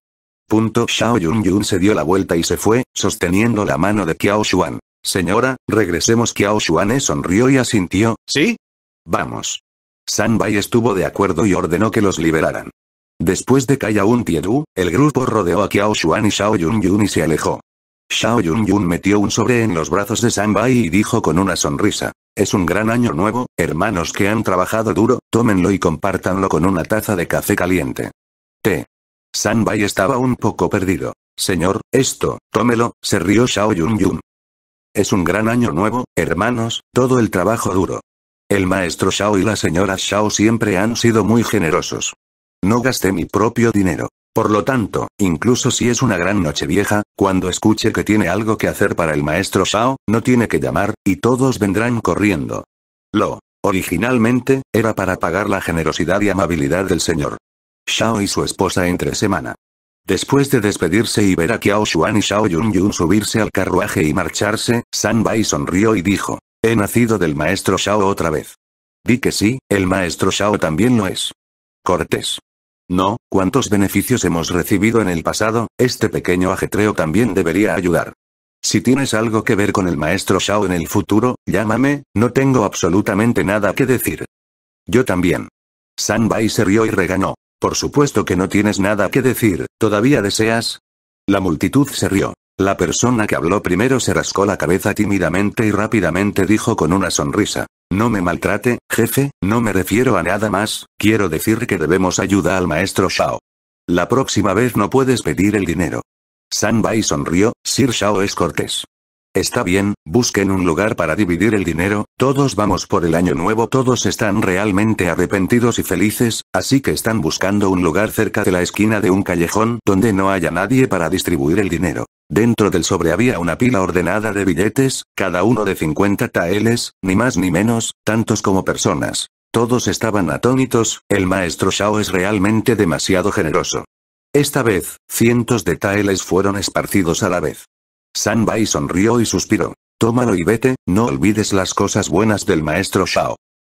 S1: Punto Xiao Yunyun se dio la vuelta y se fue, sosteniendo la mano de Kiao Xuan. Señora, regresemos Kiao Xuan eh, sonrió y asintió, ¿sí? Vamos. San Bai estuvo de acuerdo y ordenó que los liberaran. Después de un Tiedu, el grupo rodeó a Kiao Xuan y Xiao Yunyun y se alejó. Xiao Yunyun metió un sobre en los brazos de San Bai y dijo con una sonrisa. Es un gran año nuevo, hermanos que han trabajado duro, tómenlo y compártanlo con una taza de café caliente. T. Sanbai estaba un poco perdido. Señor, esto, tómelo, se rió Shao Yun Yun. Es un gran año nuevo, hermanos, todo el trabajo duro. El maestro Shao y la señora Shao siempre han sido muy generosos. No gasté mi propio dinero. Por lo tanto, incluso si es una gran noche vieja, cuando escuche que tiene algo que hacer para el maestro Shao, no tiene que llamar, y todos vendrán corriendo. Lo, originalmente, era para pagar la generosidad y amabilidad del señor. Shao y su esposa entre semana. Después de despedirse y ver a Qiao Xuan y Shao Yun subirse al carruaje y marcharse, San Bai sonrió y dijo, he nacido del maestro Shao otra vez. Vi que sí, el maestro Shao también lo es. Cortés. No, cuántos beneficios hemos recibido en el pasado, este pequeño ajetreo también debería ayudar. Si tienes algo que ver con el maestro Shao en el futuro, llámame, no tengo absolutamente nada que decir. Yo también. Sanbai se rió y reganó. Por supuesto que no tienes nada que decir, ¿todavía deseas? La multitud se rió. La persona que habló primero se rascó la cabeza tímidamente y rápidamente dijo con una sonrisa. No me maltrate, jefe, no me refiero a nada más, quiero decir que debemos ayuda al maestro Shao. La próxima vez no puedes pedir el dinero. San Bai sonrió, Sir Shao es cortés. Está bien, busquen un lugar para dividir el dinero, todos vamos por el año nuevo, todos están realmente arrepentidos y felices, así que están buscando un lugar cerca de la esquina de un callejón donde no haya nadie para distribuir el dinero. Dentro del sobre había una pila ordenada de billetes, cada uno de 50 taeles, ni más ni menos, tantos como personas. Todos estaban atónitos, el maestro Shao es realmente demasiado generoso. Esta vez, cientos de taeles fueron esparcidos a la vez. San Bai sonrió y suspiró. Tómalo y vete, no olvides las cosas buenas del maestro Shao.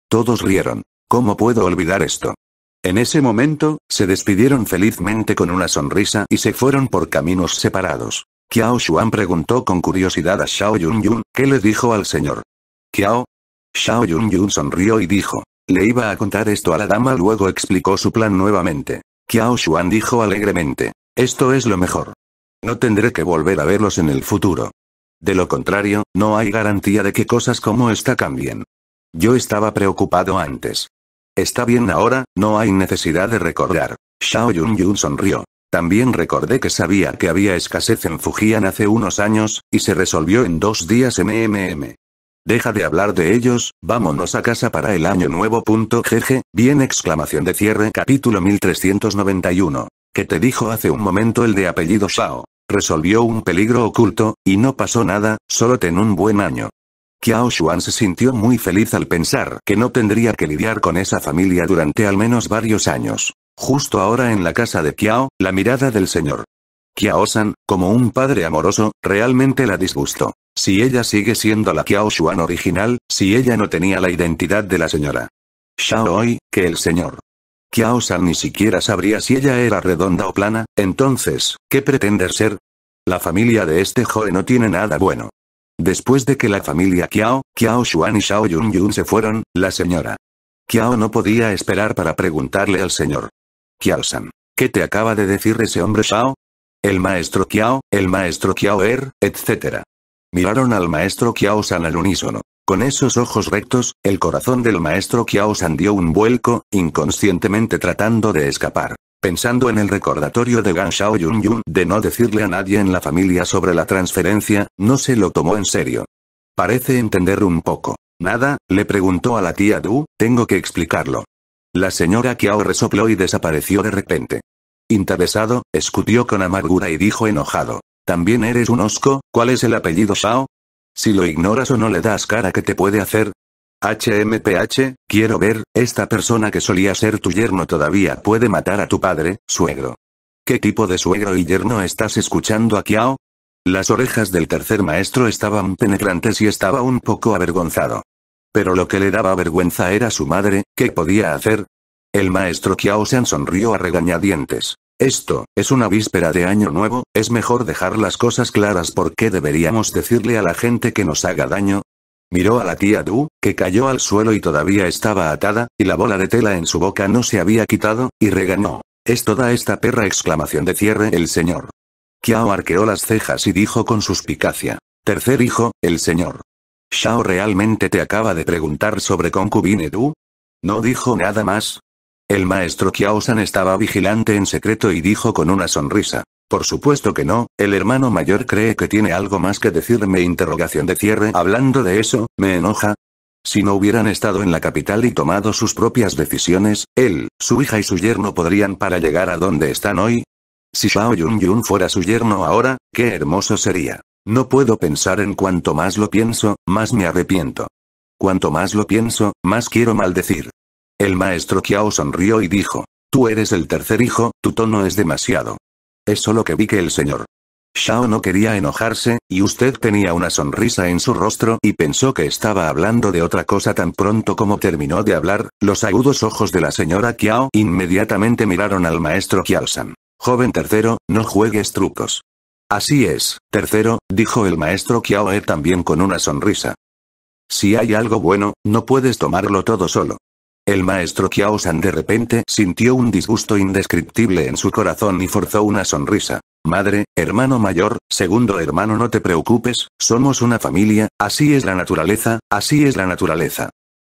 S1: Todos rieron. ¿Cómo puedo olvidar esto? En ese momento, se despidieron felizmente con una sonrisa y se fueron por caminos separados. Qiao Xuan preguntó con curiosidad a Xiao Yun ¿qué le dijo al señor? ¿Qiao? Xiao Yun sonrió y dijo, le iba a contar esto a la dama luego explicó su plan nuevamente. Qiao Shu'an dijo alegremente, esto es lo mejor. No tendré que volver a verlos en el futuro. De lo contrario, no hay garantía de que cosas como esta cambien. Yo estaba preocupado antes. Está bien ahora, no hay necesidad de recordar. Xiao Yun sonrió. También recordé que sabía que había escasez en Fujian hace unos años, y se resolvió en dos días MMM. Deja de hablar de ellos, vámonos a casa para el año nuevo. Gg. bien exclamación de cierre capítulo 1391 que te dijo hace un momento el de apellido Shao Resolvió un peligro oculto, y no pasó nada, solo ten un buen año. Qiao Xuan se sintió muy feliz al pensar que no tendría que lidiar con esa familia durante al menos varios años. Justo ahora en la casa de Qiao, la mirada del señor. Qiao-san, como un padre amoroso, realmente la disgustó. Si ella sigue siendo la Qiao Xuan original, si ella no tenía la identidad de la señora. Shao hoy, que el señor Kiao-san ni siquiera sabría si ella era redonda o plana, entonces, ¿qué pretender ser? La familia de este Joe no tiene nada bueno. Después de que la familia Kiao, Kiao Xuan y Shao Yun Yun se fueron, la señora Kiao no podía esperar para preguntarle al señor Kiao-san, ¿qué te acaba de decir ese hombre Shao? El maestro Kiao, el maestro Kiao Er, etc. Miraron al maestro Kiao-san al unísono. Con esos ojos rectos, el corazón del maestro San dio un vuelco, inconscientemente tratando de escapar. Pensando en el recordatorio de Gan Shao Yun Yun de no decirle a nadie en la familia sobre la transferencia, no se lo tomó en serio. Parece entender un poco. Nada, le preguntó a la tía Du, tengo que explicarlo. La señora Kiao resopló y desapareció de repente. Interesado, escutió con amargura y dijo enojado. También eres un osco, ¿cuál es el apellido Shao? Si lo ignoras o no le das cara que te puede hacer. HMPH, quiero ver, esta persona que solía ser tu yerno todavía puede matar a tu padre, suegro. ¿Qué tipo de suegro y yerno estás escuchando a Kiao? Las orejas del tercer maestro estaban penetrantes y estaba un poco avergonzado. Pero lo que le daba vergüenza era su madre, ¿qué podía hacer? El maestro Kiao-san sonrió a regañadientes. Esto, es una víspera de año nuevo, es mejor dejar las cosas claras porque deberíamos decirle a la gente que nos haga daño. Miró a la tía Du, que cayó al suelo y todavía estaba atada, y la bola de tela en su boca no se había quitado, y reganó. Es toda esta perra exclamación de cierre el señor. Kiao arqueó las cejas y dijo con suspicacia. Tercer hijo, el señor. Shao realmente te acaba de preguntar sobre concubine Du. No dijo nada más, el maestro Kiao-san estaba vigilante en secreto y dijo con una sonrisa. Por supuesto que no, el hermano mayor cree que tiene algo más que decirme interrogación de cierre. Hablando de eso, me enoja. Si no hubieran estado en la capital y tomado sus propias decisiones, él, su hija y su yerno podrían para llegar a donde están hoy. Si Xiao Yun Yun fuera su yerno ahora, qué hermoso sería. No puedo pensar en cuanto más lo pienso, más me arrepiento. Cuanto más lo pienso, más quiero maldecir. El maestro Kiao sonrió y dijo. Tú eres el tercer hijo, tu tono es demasiado. Es solo que vi que el señor. Shao no quería enojarse, y usted tenía una sonrisa en su rostro y pensó que estaba hablando de otra cosa tan pronto como terminó de hablar, los agudos ojos de la señora Kiao inmediatamente miraron al maestro Kiao-san. Joven tercero, no juegues trucos. Así es, tercero, dijo el maestro Kiao-e también con una sonrisa. Si hay algo bueno, no puedes tomarlo todo solo. El maestro San de repente sintió un disgusto indescriptible en su corazón y forzó una sonrisa. Madre, hermano mayor, segundo hermano no te preocupes, somos una familia, así es la naturaleza, así es la naturaleza.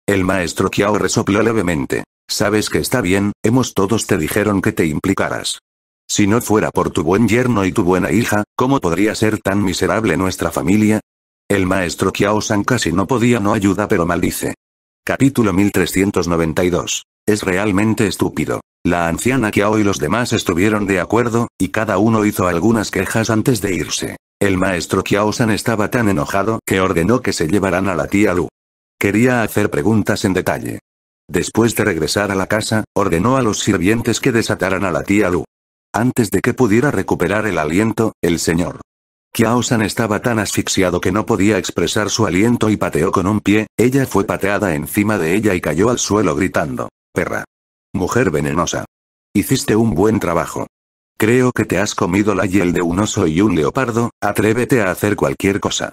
S1: El maestro Kiao resopló levemente. Sabes que está bien, hemos todos te dijeron que te implicaras. Si no fuera por tu buen yerno y tu buena hija, ¿cómo podría ser tan miserable nuestra familia? El maestro Kiao San casi no podía no ayuda pero maldice. Capítulo 1392. Es realmente estúpido. La anciana Kiao y los demás estuvieron de acuerdo, y cada uno hizo algunas quejas antes de irse. El maestro Kiao-san estaba tan enojado que ordenó que se llevaran a la tía Lu. Quería hacer preguntas en detalle. Después de regresar a la casa, ordenó a los sirvientes que desataran a la tía Lu. Antes de que pudiera recuperar el aliento, el señor kiao estaba tan asfixiado que no podía expresar su aliento y pateó con un pie, ella fue pateada encima de ella y cayó al suelo gritando. Perra. Mujer venenosa. Hiciste un buen trabajo. Creo que te has comido la hiel de un oso y un leopardo, atrévete a hacer cualquier cosa.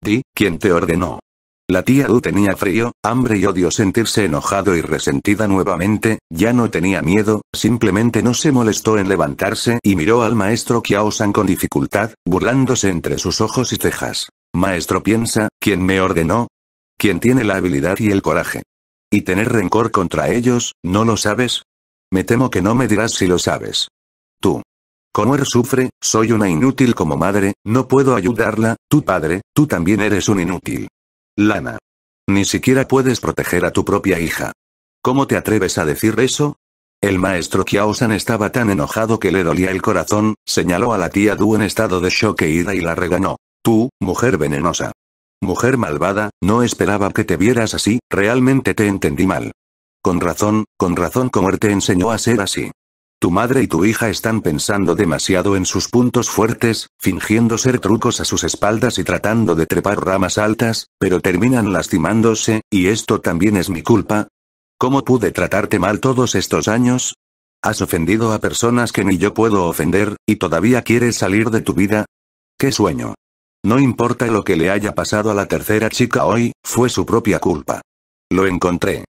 S1: Di, quien te ordenó. La tía U tenía frío, hambre y odio sentirse enojado y resentida nuevamente, ya no tenía miedo, simplemente no se molestó en levantarse y miró al maestro Kiao-san con dificultad, burlándose entre sus ojos y cejas. Maestro piensa, ¿quién me ordenó? ¿Quién tiene la habilidad y el coraje? ¿Y tener rencor contra ellos, no lo sabes? Me temo que no me dirás si lo sabes. Tú. él sufre, soy una inútil como madre, no puedo ayudarla, tu padre, tú también eres un inútil. Lana. Ni siquiera puedes proteger a tu propia hija. ¿Cómo te atreves a decir eso? El maestro Kiaosan estaba tan enojado que le dolía el corazón, señaló a la tía Du en estado de shock e ira y la reganó. Tú, mujer venenosa. Mujer malvada, no esperaba que te vieras así, realmente te entendí mal. Con razón, con razón como te enseñó a ser así. Tu madre y tu hija están pensando demasiado en sus puntos fuertes, fingiendo ser trucos a sus espaldas y tratando de trepar ramas altas, pero terminan lastimándose, y esto también es mi culpa. ¿Cómo pude tratarte mal todos estos años? Has ofendido a personas que ni yo puedo ofender, y todavía quieres salir de tu vida. ¡Qué sueño! No importa lo que le haya pasado a la tercera chica hoy, fue su propia culpa. Lo encontré.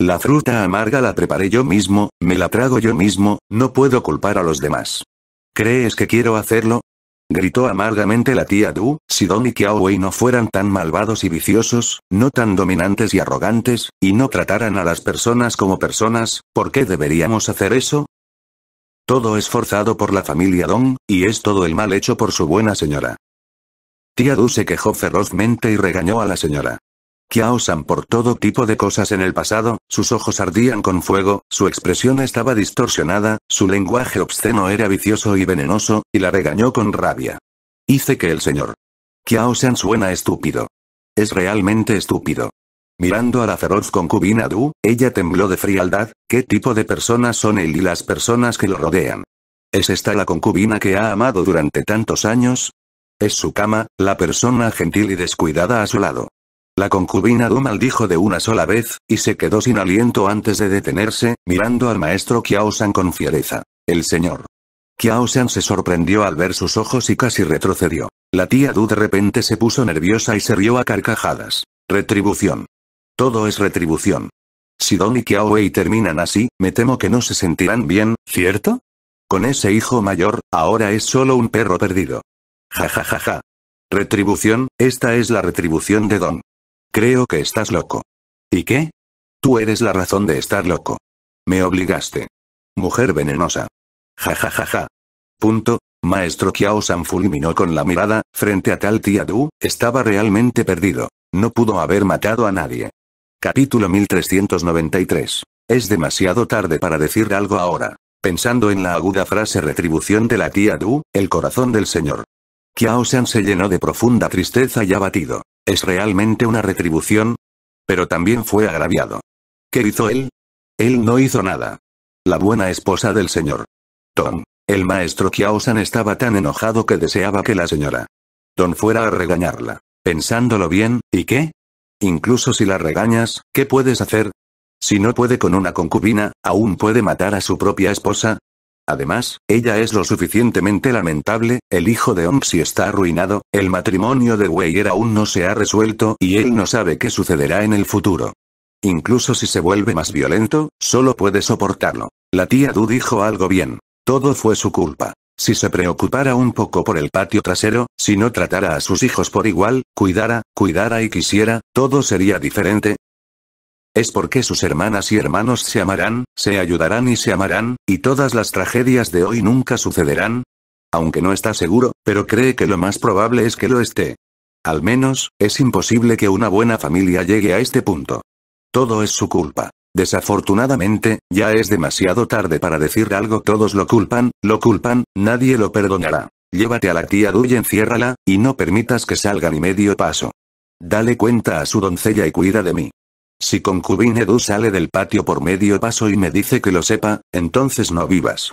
S1: La fruta amarga la preparé yo mismo, me la trago yo mismo, no puedo culpar a los demás. ¿Crees que quiero hacerlo? Gritó amargamente la tía Du, si Don y Wei no fueran tan malvados y viciosos, no tan dominantes y arrogantes, y no trataran a las personas como personas, ¿por qué deberíamos hacer eso? Todo es forzado por la familia Don, y es todo el mal hecho por su buena señora. Tía Du se quejó ferozmente y regañó a la señora. Kiao por todo tipo de cosas en el pasado, sus ojos ardían con fuego, su expresión estaba distorsionada, su lenguaje obsceno era vicioso y venenoso, y la regañó con rabia. Hice que el señor Kiao San suena estúpido. Es realmente estúpido. Mirando a la feroz concubina Du, ella tembló de frialdad, ¿qué tipo de personas son él y las personas que lo rodean? ¿Es esta la concubina que ha amado durante tantos años? Es su cama, la persona gentil y descuidada a su lado. La concubina Du maldijo de una sola vez, y se quedó sin aliento antes de detenerse, mirando al maestro Kiaosan con fiereza. El señor. Kiaosan se sorprendió al ver sus ojos y casi retrocedió. La tía Du de repente se puso nerviosa y se rió a carcajadas. Retribución. Todo es retribución. Si Don y Wei terminan así, me temo que no se sentirán bien, ¿cierto? Con ese hijo mayor, ahora es solo un perro perdido. Ja ja ja ja. Retribución, esta es la retribución de Don. Creo que estás loco. ¿Y qué? Tú eres la razón de estar loco. Me obligaste. Mujer venenosa. Ja ja ja ja. Punto. Maestro Kiao-san fulminó con la mirada, frente a tal tía Du, estaba realmente perdido. No pudo haber matado a nadie. Capítulo 1393. Es demasiado tarde para decir algo ahora. Pensando en la aguda frase retribución de la tía Du, el corazón del señor. Kiao-san se llenó de profunda tristeza y abatido. ¿Es realmente una retribución? Pero también fue agraviado. ¿Qué hizo él? Él no hizo nada. La buena esposa del señor. Tom. El maestro Kiaosan estaba tan enojado que deseaba que la señora Don fuera a regañarla. Pensándolo bien, ¿y qué? Incluso si la regañas, ¿qué puedes hacer? Si no puede con una concubina, aún puede matar a su propia esposa, Además, ella es lo suficientemente lamentable, el hijo de Omsi está arruinado, el matrimonio de Weyer aún no se ha resuelto y él no sabe qué sucederá en el futuro. Incluso si se vuelve más violento, solo puede soportarlo. La tía Du dijo algo bien. Todo fue su culpa. Si se preocupara un poco por el patio trasero, si no tratara a sus hijos por igual, cuidara, cuidara y quisiera, todo sería diferente, es porque sus hermanas y hermanos se amarán, se ayudarán y se amarán, y todas las tragedias de hoy nunca sucederán. Aunque no está seguro, pero cree que lo más probable es que lo esté. Al menos, es imposible que una buena familia llegue a este punto. Todo es su culpa. Desafortunadamente, ya es demasiado tarde para decir algo. Todos lo culpan, lo culpan, nadie lo perdonará. Llévate a la tía Duy, enciérrala, y no permitas que salga ni medio paso. Dale cuenta a su doncella y cuida de mí. Si concubín Du sale del patio por medio paso y me dice que lo sepa, entonces no vivas.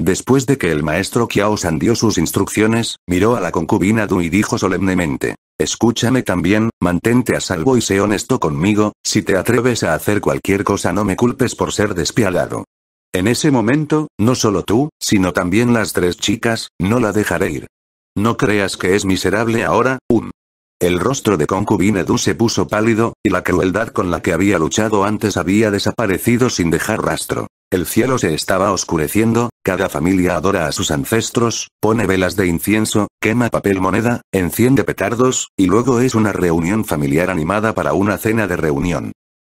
S1: Después de que el maestro San dio sus instrucciones, miró a la concubina Du y dijo solemnemente. Escúchame también, mantente a salvo y sé honesto conmigo, si te atreves a hacer cualquier cosa no me culpes por ser despiadado. En ese momento, no solo tú, sino también las tres chicas, no la dejaré ir. No creas que es miserable ahora, un el rostro de concubine Du se puso pálido, y la crueldad con la que había luchado antes había desaparecido sin dejar rastro. El cielo se estaba oscureciendo, cada familia adora a sus ancestros, pone velas de incienso, quema papel moneda, enciende petardos, y luego es una reunión familiar animada para una cena de reunión.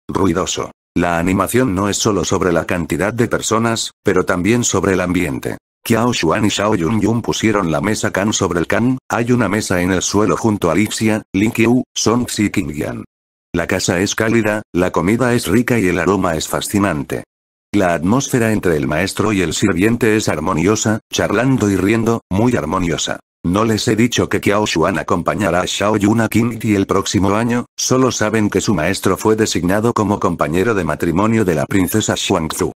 S1: Ruidoso. La animación no es solo sobre la cantidad de personas, pero también sobre el ambiente. Kiao Xuan y Shao Yun pusieron la mesa Kan sobre el Kan, hay una mesa en el suelo junto a Lixia, Lin Qiu, Song Xi Qingyan. La casa es cálida, la comida es rica y el aroma es fascinante. La atmósfera entre el maestro y el sirviente es armoniosa, charlando y riendo, muy armoniosa. No les he dicho que Kiao Xuan acompañará a Xiao Yun a y el próximo año, solo saben que su maestro fue designado como compañero de matrimonio de la princesa Shuangzu.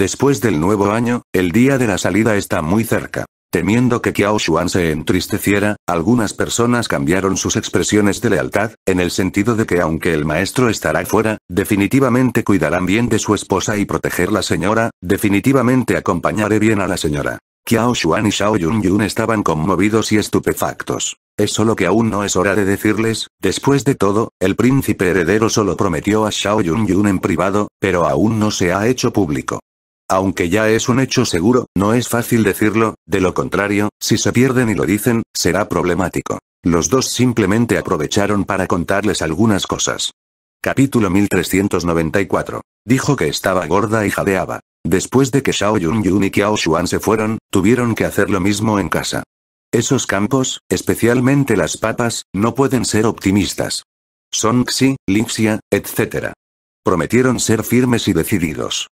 S1: Después del nuevo año, el día de la salida está muy cerca. Temiendo que Qiao Xuan se entristeciera, algunas personas cambiaron sus expresiones de lealtad, en el sentido de que aunque el maestro estará fuera, definitivamente cuidarán bien de su esposa y proteger la señora, definitivamente acompañaré bien a la señora. Qiao Xuan y Shao Yun estaban conmovidos y estupefactos. Es solo que aún no es hora de decirles, después de todo, el príncipe heredero solo prometió a Shao Yun en privado, pero aún no se ha hecho público. Aunque ya es un hecho seguro, no es fácil decirlo, de lo contrario, si se pierden y lo dicen, será problemático. Los dos simplemente aprovecharon para contarles algunas cosas. Capítulo 1394. Dijo que estaba gorda y jadeaba. Después de que Xiao Yun Yun y Kiao Xuan se fueron, tuvieron que hacer lo mismo en casa. Esos campos, especialmente las papas, no pueden ser optimistas. Songxi, Lixia, etc. Prometieron ser firmes y decididos.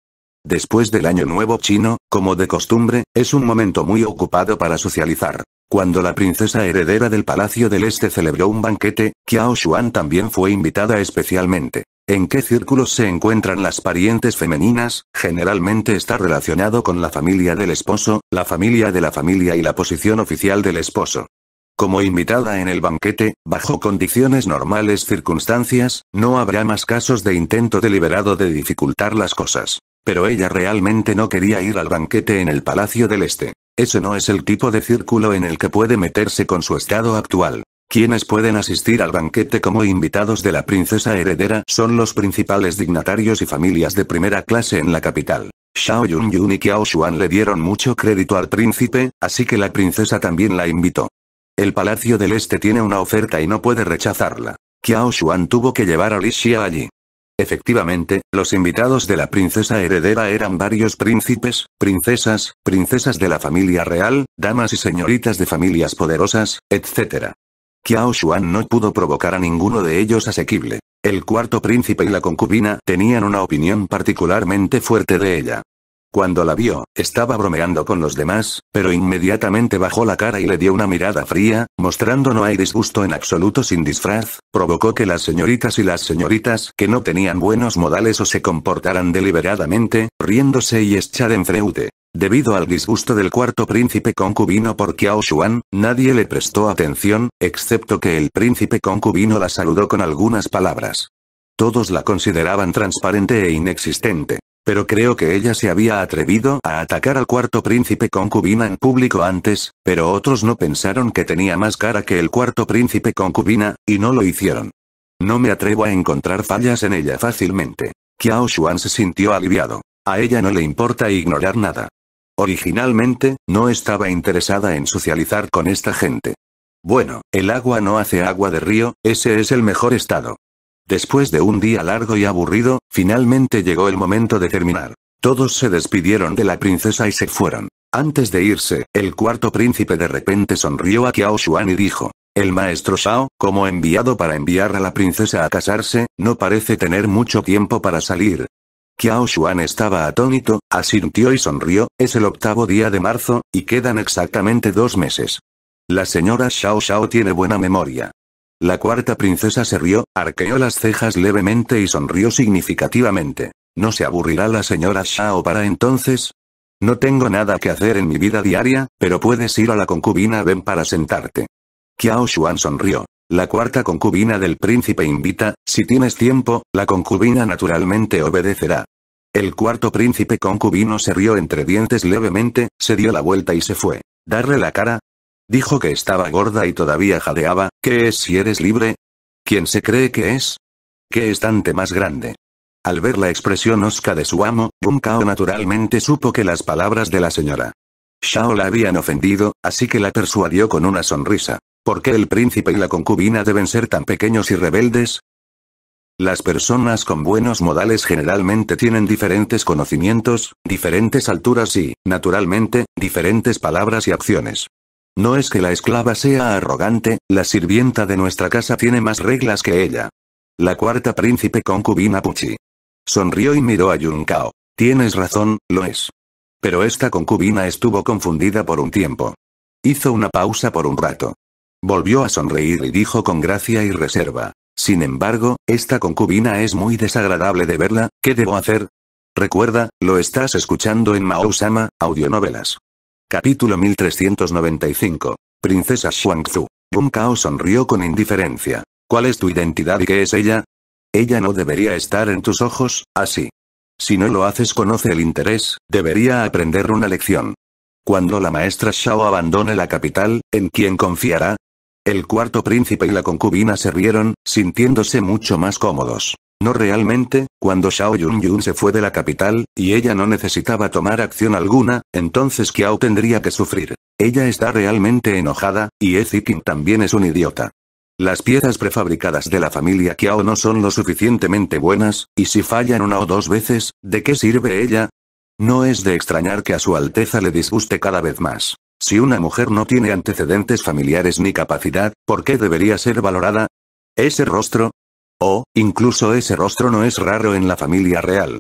S1: Después del Año Nuevo chino, como de costumbre, es un momento muy ocupado para socializar. Cuando la princesa heredera del Palacio del Este celebró un banquete, Qiao Xuan también fue invitada especialmente. ¿En qué círculos se encuentran las parientes femeninas? Generalmente está relacionado con la familia del esposo, la familia de la familia y la posición oficial del esposo. Como invitada en el banquete, bajo condiciones normales circunstancias, no habrá más casos de intento deliberado de dificultar las cosas. Pero ella realmente no quería ir al banquete en el Palacio del Este. Ese no es el tipo de círculo en el que puede meterse con su estado actual. Quienes pueden asistir al banquete como invitados de la princesa heredera son los principales dignatarios y familias de primera clase en la capital. Xiao Yunyun y Qiao Xuan le dieron mucho crédito al príncipe, así que la princesa también la invitó. El Palacio del Este tiene una oferta y no puede rechazarla. Qiao Xuan tuvo que llevar a Li Xia allí. Efectivamente, los invitados de la princesa heredera eran varios príncipes, princesas, princesas de la familia real, damas y señoritas de familias poderosas, etc. Qiao Xuan no pudo provocar a ninguno de ellos asequible. El cuarto príncipe y la concubina tenían una opinión particularmente fuerte de ella. Cuando la vio, estaba bromeando con los demás, pero inmediatamente bajó la cara y le dio una mirada fría, mostrando no hay disgusto en absoluto sin disfraz, provocó que las señoritas y las señoritas que no tenían buenos modales o se comportaran deliberadamente, riéndose y echar en freute. Debido al disgusto del cuarto príncipe concubino por Kiao Shu'an, nadie le prestó atención, excepto que el príncipe concubino la saludó con algunas palabras. Todos la consideraban transparente e inexistente pero creo que ella se había atrevido a atacar al cuarto príncipe concubina en público antes, pero otros no pensaron que tenía más cara que el cuarto príncipe concubina, y no lo hicieron. No me atrevo a encontrar fallas en ella fácilmente. Kiao Xuan se sintió aliviado. A ella no le importa ignorar nada. Originalmente, no estaba interesada en socializar con esta gente. Bueno, el agua no hace agua de río, ese es el mejor estado. Después de un día largo y aburrido, finalmente llegó el momento de terminar. Todos se despidieron de la princesa y se fueron. Antes de irse, el cuarto príncipe de repente sonrió a Qiao Xuan y dijo, el maestro Shao, como enviado para enviar a la princesa a casarse, no parece tener mucho tiempo para salir. Qiao Xuan estaba atónito, asintió y sonrió, es el octavo día de marzo, y quedan exactamente dos meses. La señora Shao Shao tiene buena memoria. La cuarta princesa se rió, arqueó las cejas levemente y sonrió significativamente. ¿No se aburrirá la señora Shao para entonces? No tengo nada que hacer en mi vida diaria, pero puedes ir a la concubina Ben para sentarte. Qiao Xuan sonrió. La cuarta concubina del príncipe invita, si tienes tiempo, la concubina naturalmente obedecerá. El cuarto príncipe concubino se rió entre dientes levemente, se dio la vuelta y se fue. Darle la cara, Dijo que estaba gorda y todavía jadeaba, ¿qué es si eres libre? ¿Quién se cree que es? ¿Qué estante más grande? Al ver la expresión osca de su amo, Kao naturalmente supo que las palabras de la señora Shao la habían ofendido, así que la persuadió con una sonrisa. ¿Por qué el príncipe y la concubina deben ser tan pequeños y rebeldes? Las personas con buenos modales generalmente tienen diferentes conocimientos, diferentes alturas y, naturalmente, diferentes palabras y acciones. No es que la esclava sea arrogante, la sirvienta de nuestra casa tiene más reglas que ella. La cuarta príncipe concubina Puchi. Sonrió y miró a Yunkao. Tienes razón, lo es. Pero esta concubina estuvo confundida por un tiempo. Hizo una pausa por un rato. Volvió a sonreír y dijo con gracia y reserva. Sin embargo, esta concubina es muy desagradable de verla, ¿qué debo hacer? Recuerda, lo estás escuchando en Maousama, audionovelas. Capítulo 1395. Princesa Xuanzu. Kao sonrió con indiferencia. ¿Cuál es tu identidad y qué es ella? Ella no debería estar en tus ojos, así. Si no lo haces conoce el interés, debería aprender una lección. Cuando la maestra Shao abandone la capital, ¿en quién confiará? El cuarto príncipe y la concubina se rieron, sintiéndose mucho más cómodos. No realmente, cuando Xiao Yun Yun se fue de la capital, y ella no necesitaba tomar acción alguna, entonces Kiao tendría que sufrir. Ella está realmente enojada, y Ezikin también es un idiota. Las piezas prefabricadas de la familia Kiao no son lo suficientemente buenas, y si fallan una o dos veces, ¿de qué sirve ella? No es de extrañar que a su alteza le disguste cada vez más. Si una mujer no tiene antecedentes familiares ni capacidad, ¿por qué debería ser valorada? Ese rostro, Oh, incluso ese rostro no es raro en la familia real.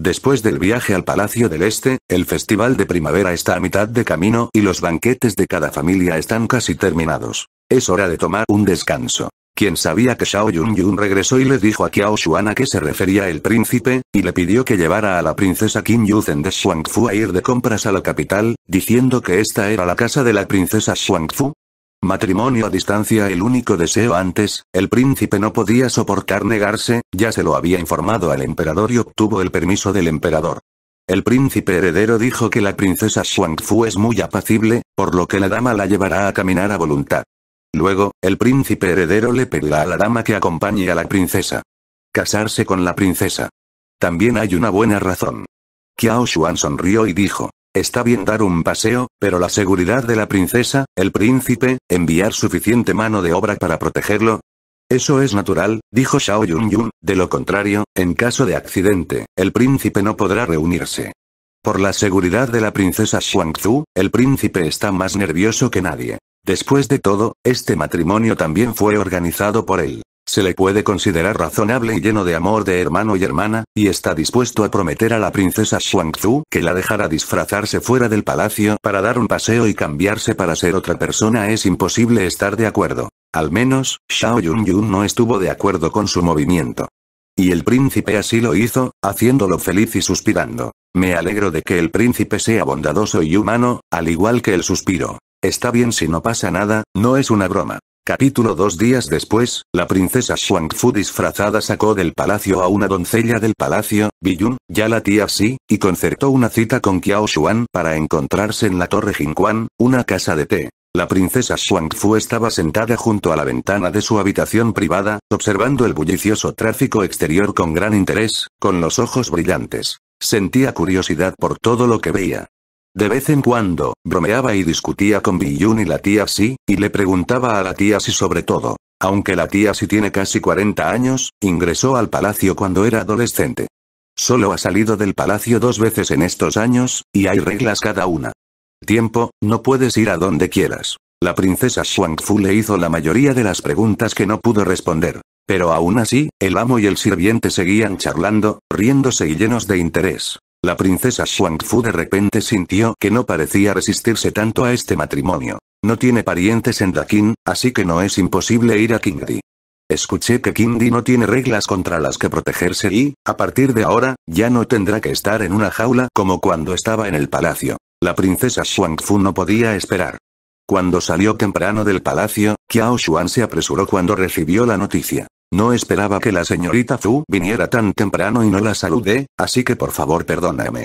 S1: Después del viaje al Palacio del Este, el festival de primavera está a mitad de camino y los banquetes de cada familia están casi terminados. Es hora de tomar un descanso. Quien sabía que Xiao Yunyun regresó y le dijo a Qiao Shuana a se refería el príncipe, y le pidió que llevara a la princesa Kim Yuzhen de Shuangfu a ir de compras a la capital, diciendo que esta era la casa de la princesa Shuangfu, Matrimonio a distancia el único deseo antes, el príncipe no podía soportar negarse, ya se lo había informado al emperador y obtuvo el permiso del emperador. El príncipe heredero dijo que la princesa Xuanfu es muy apacible, por lo que la dama la llevará a caminar a voluntad. Luego, el príncipe heredero le pedirá a la dama que acompañe a la princesa. Casarse con la princesa. También hay una buena razón. Kiao Xuan sonrió y dijo. Está bien dar un paseo, pero la seguridad de la princesa, el príncipe, enviar suficiente mano de obra para protegerlo. Eso es natural, dijo Xiao Yun de lo contrario, en caso de accidente, el príncipe no podrá reunirse. Por la seguridad de la princesa Zhu, el príncipe está más nervioso que nadie. Después de todo, este matrimonio también fue organizado por él. Se le puede considerar razonable y lleno de amor de hermano y hermana, y está dispuesto a prometer a la princesa Xuanzhu que la dejara disfrazarse fuera del palacio para dar un paseo y cambiarse para ser otra persona es imposible estar de acuerdo. Al menos, Xiao Yun Yun no estuvo de acuerdo con su movimiento. Y el príncipe así lo hizo, haciéndolo feliz y suspirando. Me alegro de que el príncipe sea bondadoso y humano, al igual que el suspiro. Está bien si no pasa nada, no es una broma. Capítulo Dos Días después, la princesa Fu disfrazada sacó del palacio a una doncella del palacio, Biyun, ya la tía Xi, y concertó una cita con Qiao Xuan para encontrarse en la torre Jinquan, una casa de té. La princesa Fu estaba sentada junto a la ventana de su habitación privada, observando el bullicioso tráfico exterior con gran interés, con los ojos brillantes. Sentía curiosidad por todo lo que veía. De vez en cuando, bromeaba y discutía con Biyun y la tía Si, y le preguntaba a la tía Si sobre todo. Aunque la tía Si tiene casi 40 años, ingresó al palacio cuando era adolescente. Solo ha salido del palacio dos veces en estos años, y hay reglas cada una. Tiempo, no puedes ir a donde quieras. La princesa Xuanfu le hizo la mayoría de las preguntas que no pudo responder. Pero aún así, el amo y el sirviente seguían charlando, riéndose y llenos de interés. La princesa Shuang Fu de repente sintió que no parecía resistirse tanto a este matrimonio. No tiene parientes en Daqin, así que no es imposible ir a Kingdi. Escuché que Kingdi no tiene reglas contra las que protegerse y, a partir de ahora, ya no tendrá que estar en una jaula como cuando estaba en el palacio. La princesa Shuang Fu no podía esperar. Cuando salió temprano del palacio, Qiao Xuan se apresuró cuando recibió la noticia. No esperaba que la señorita Fu viniera tan temprano y no la saludé, así que por favor perdóname.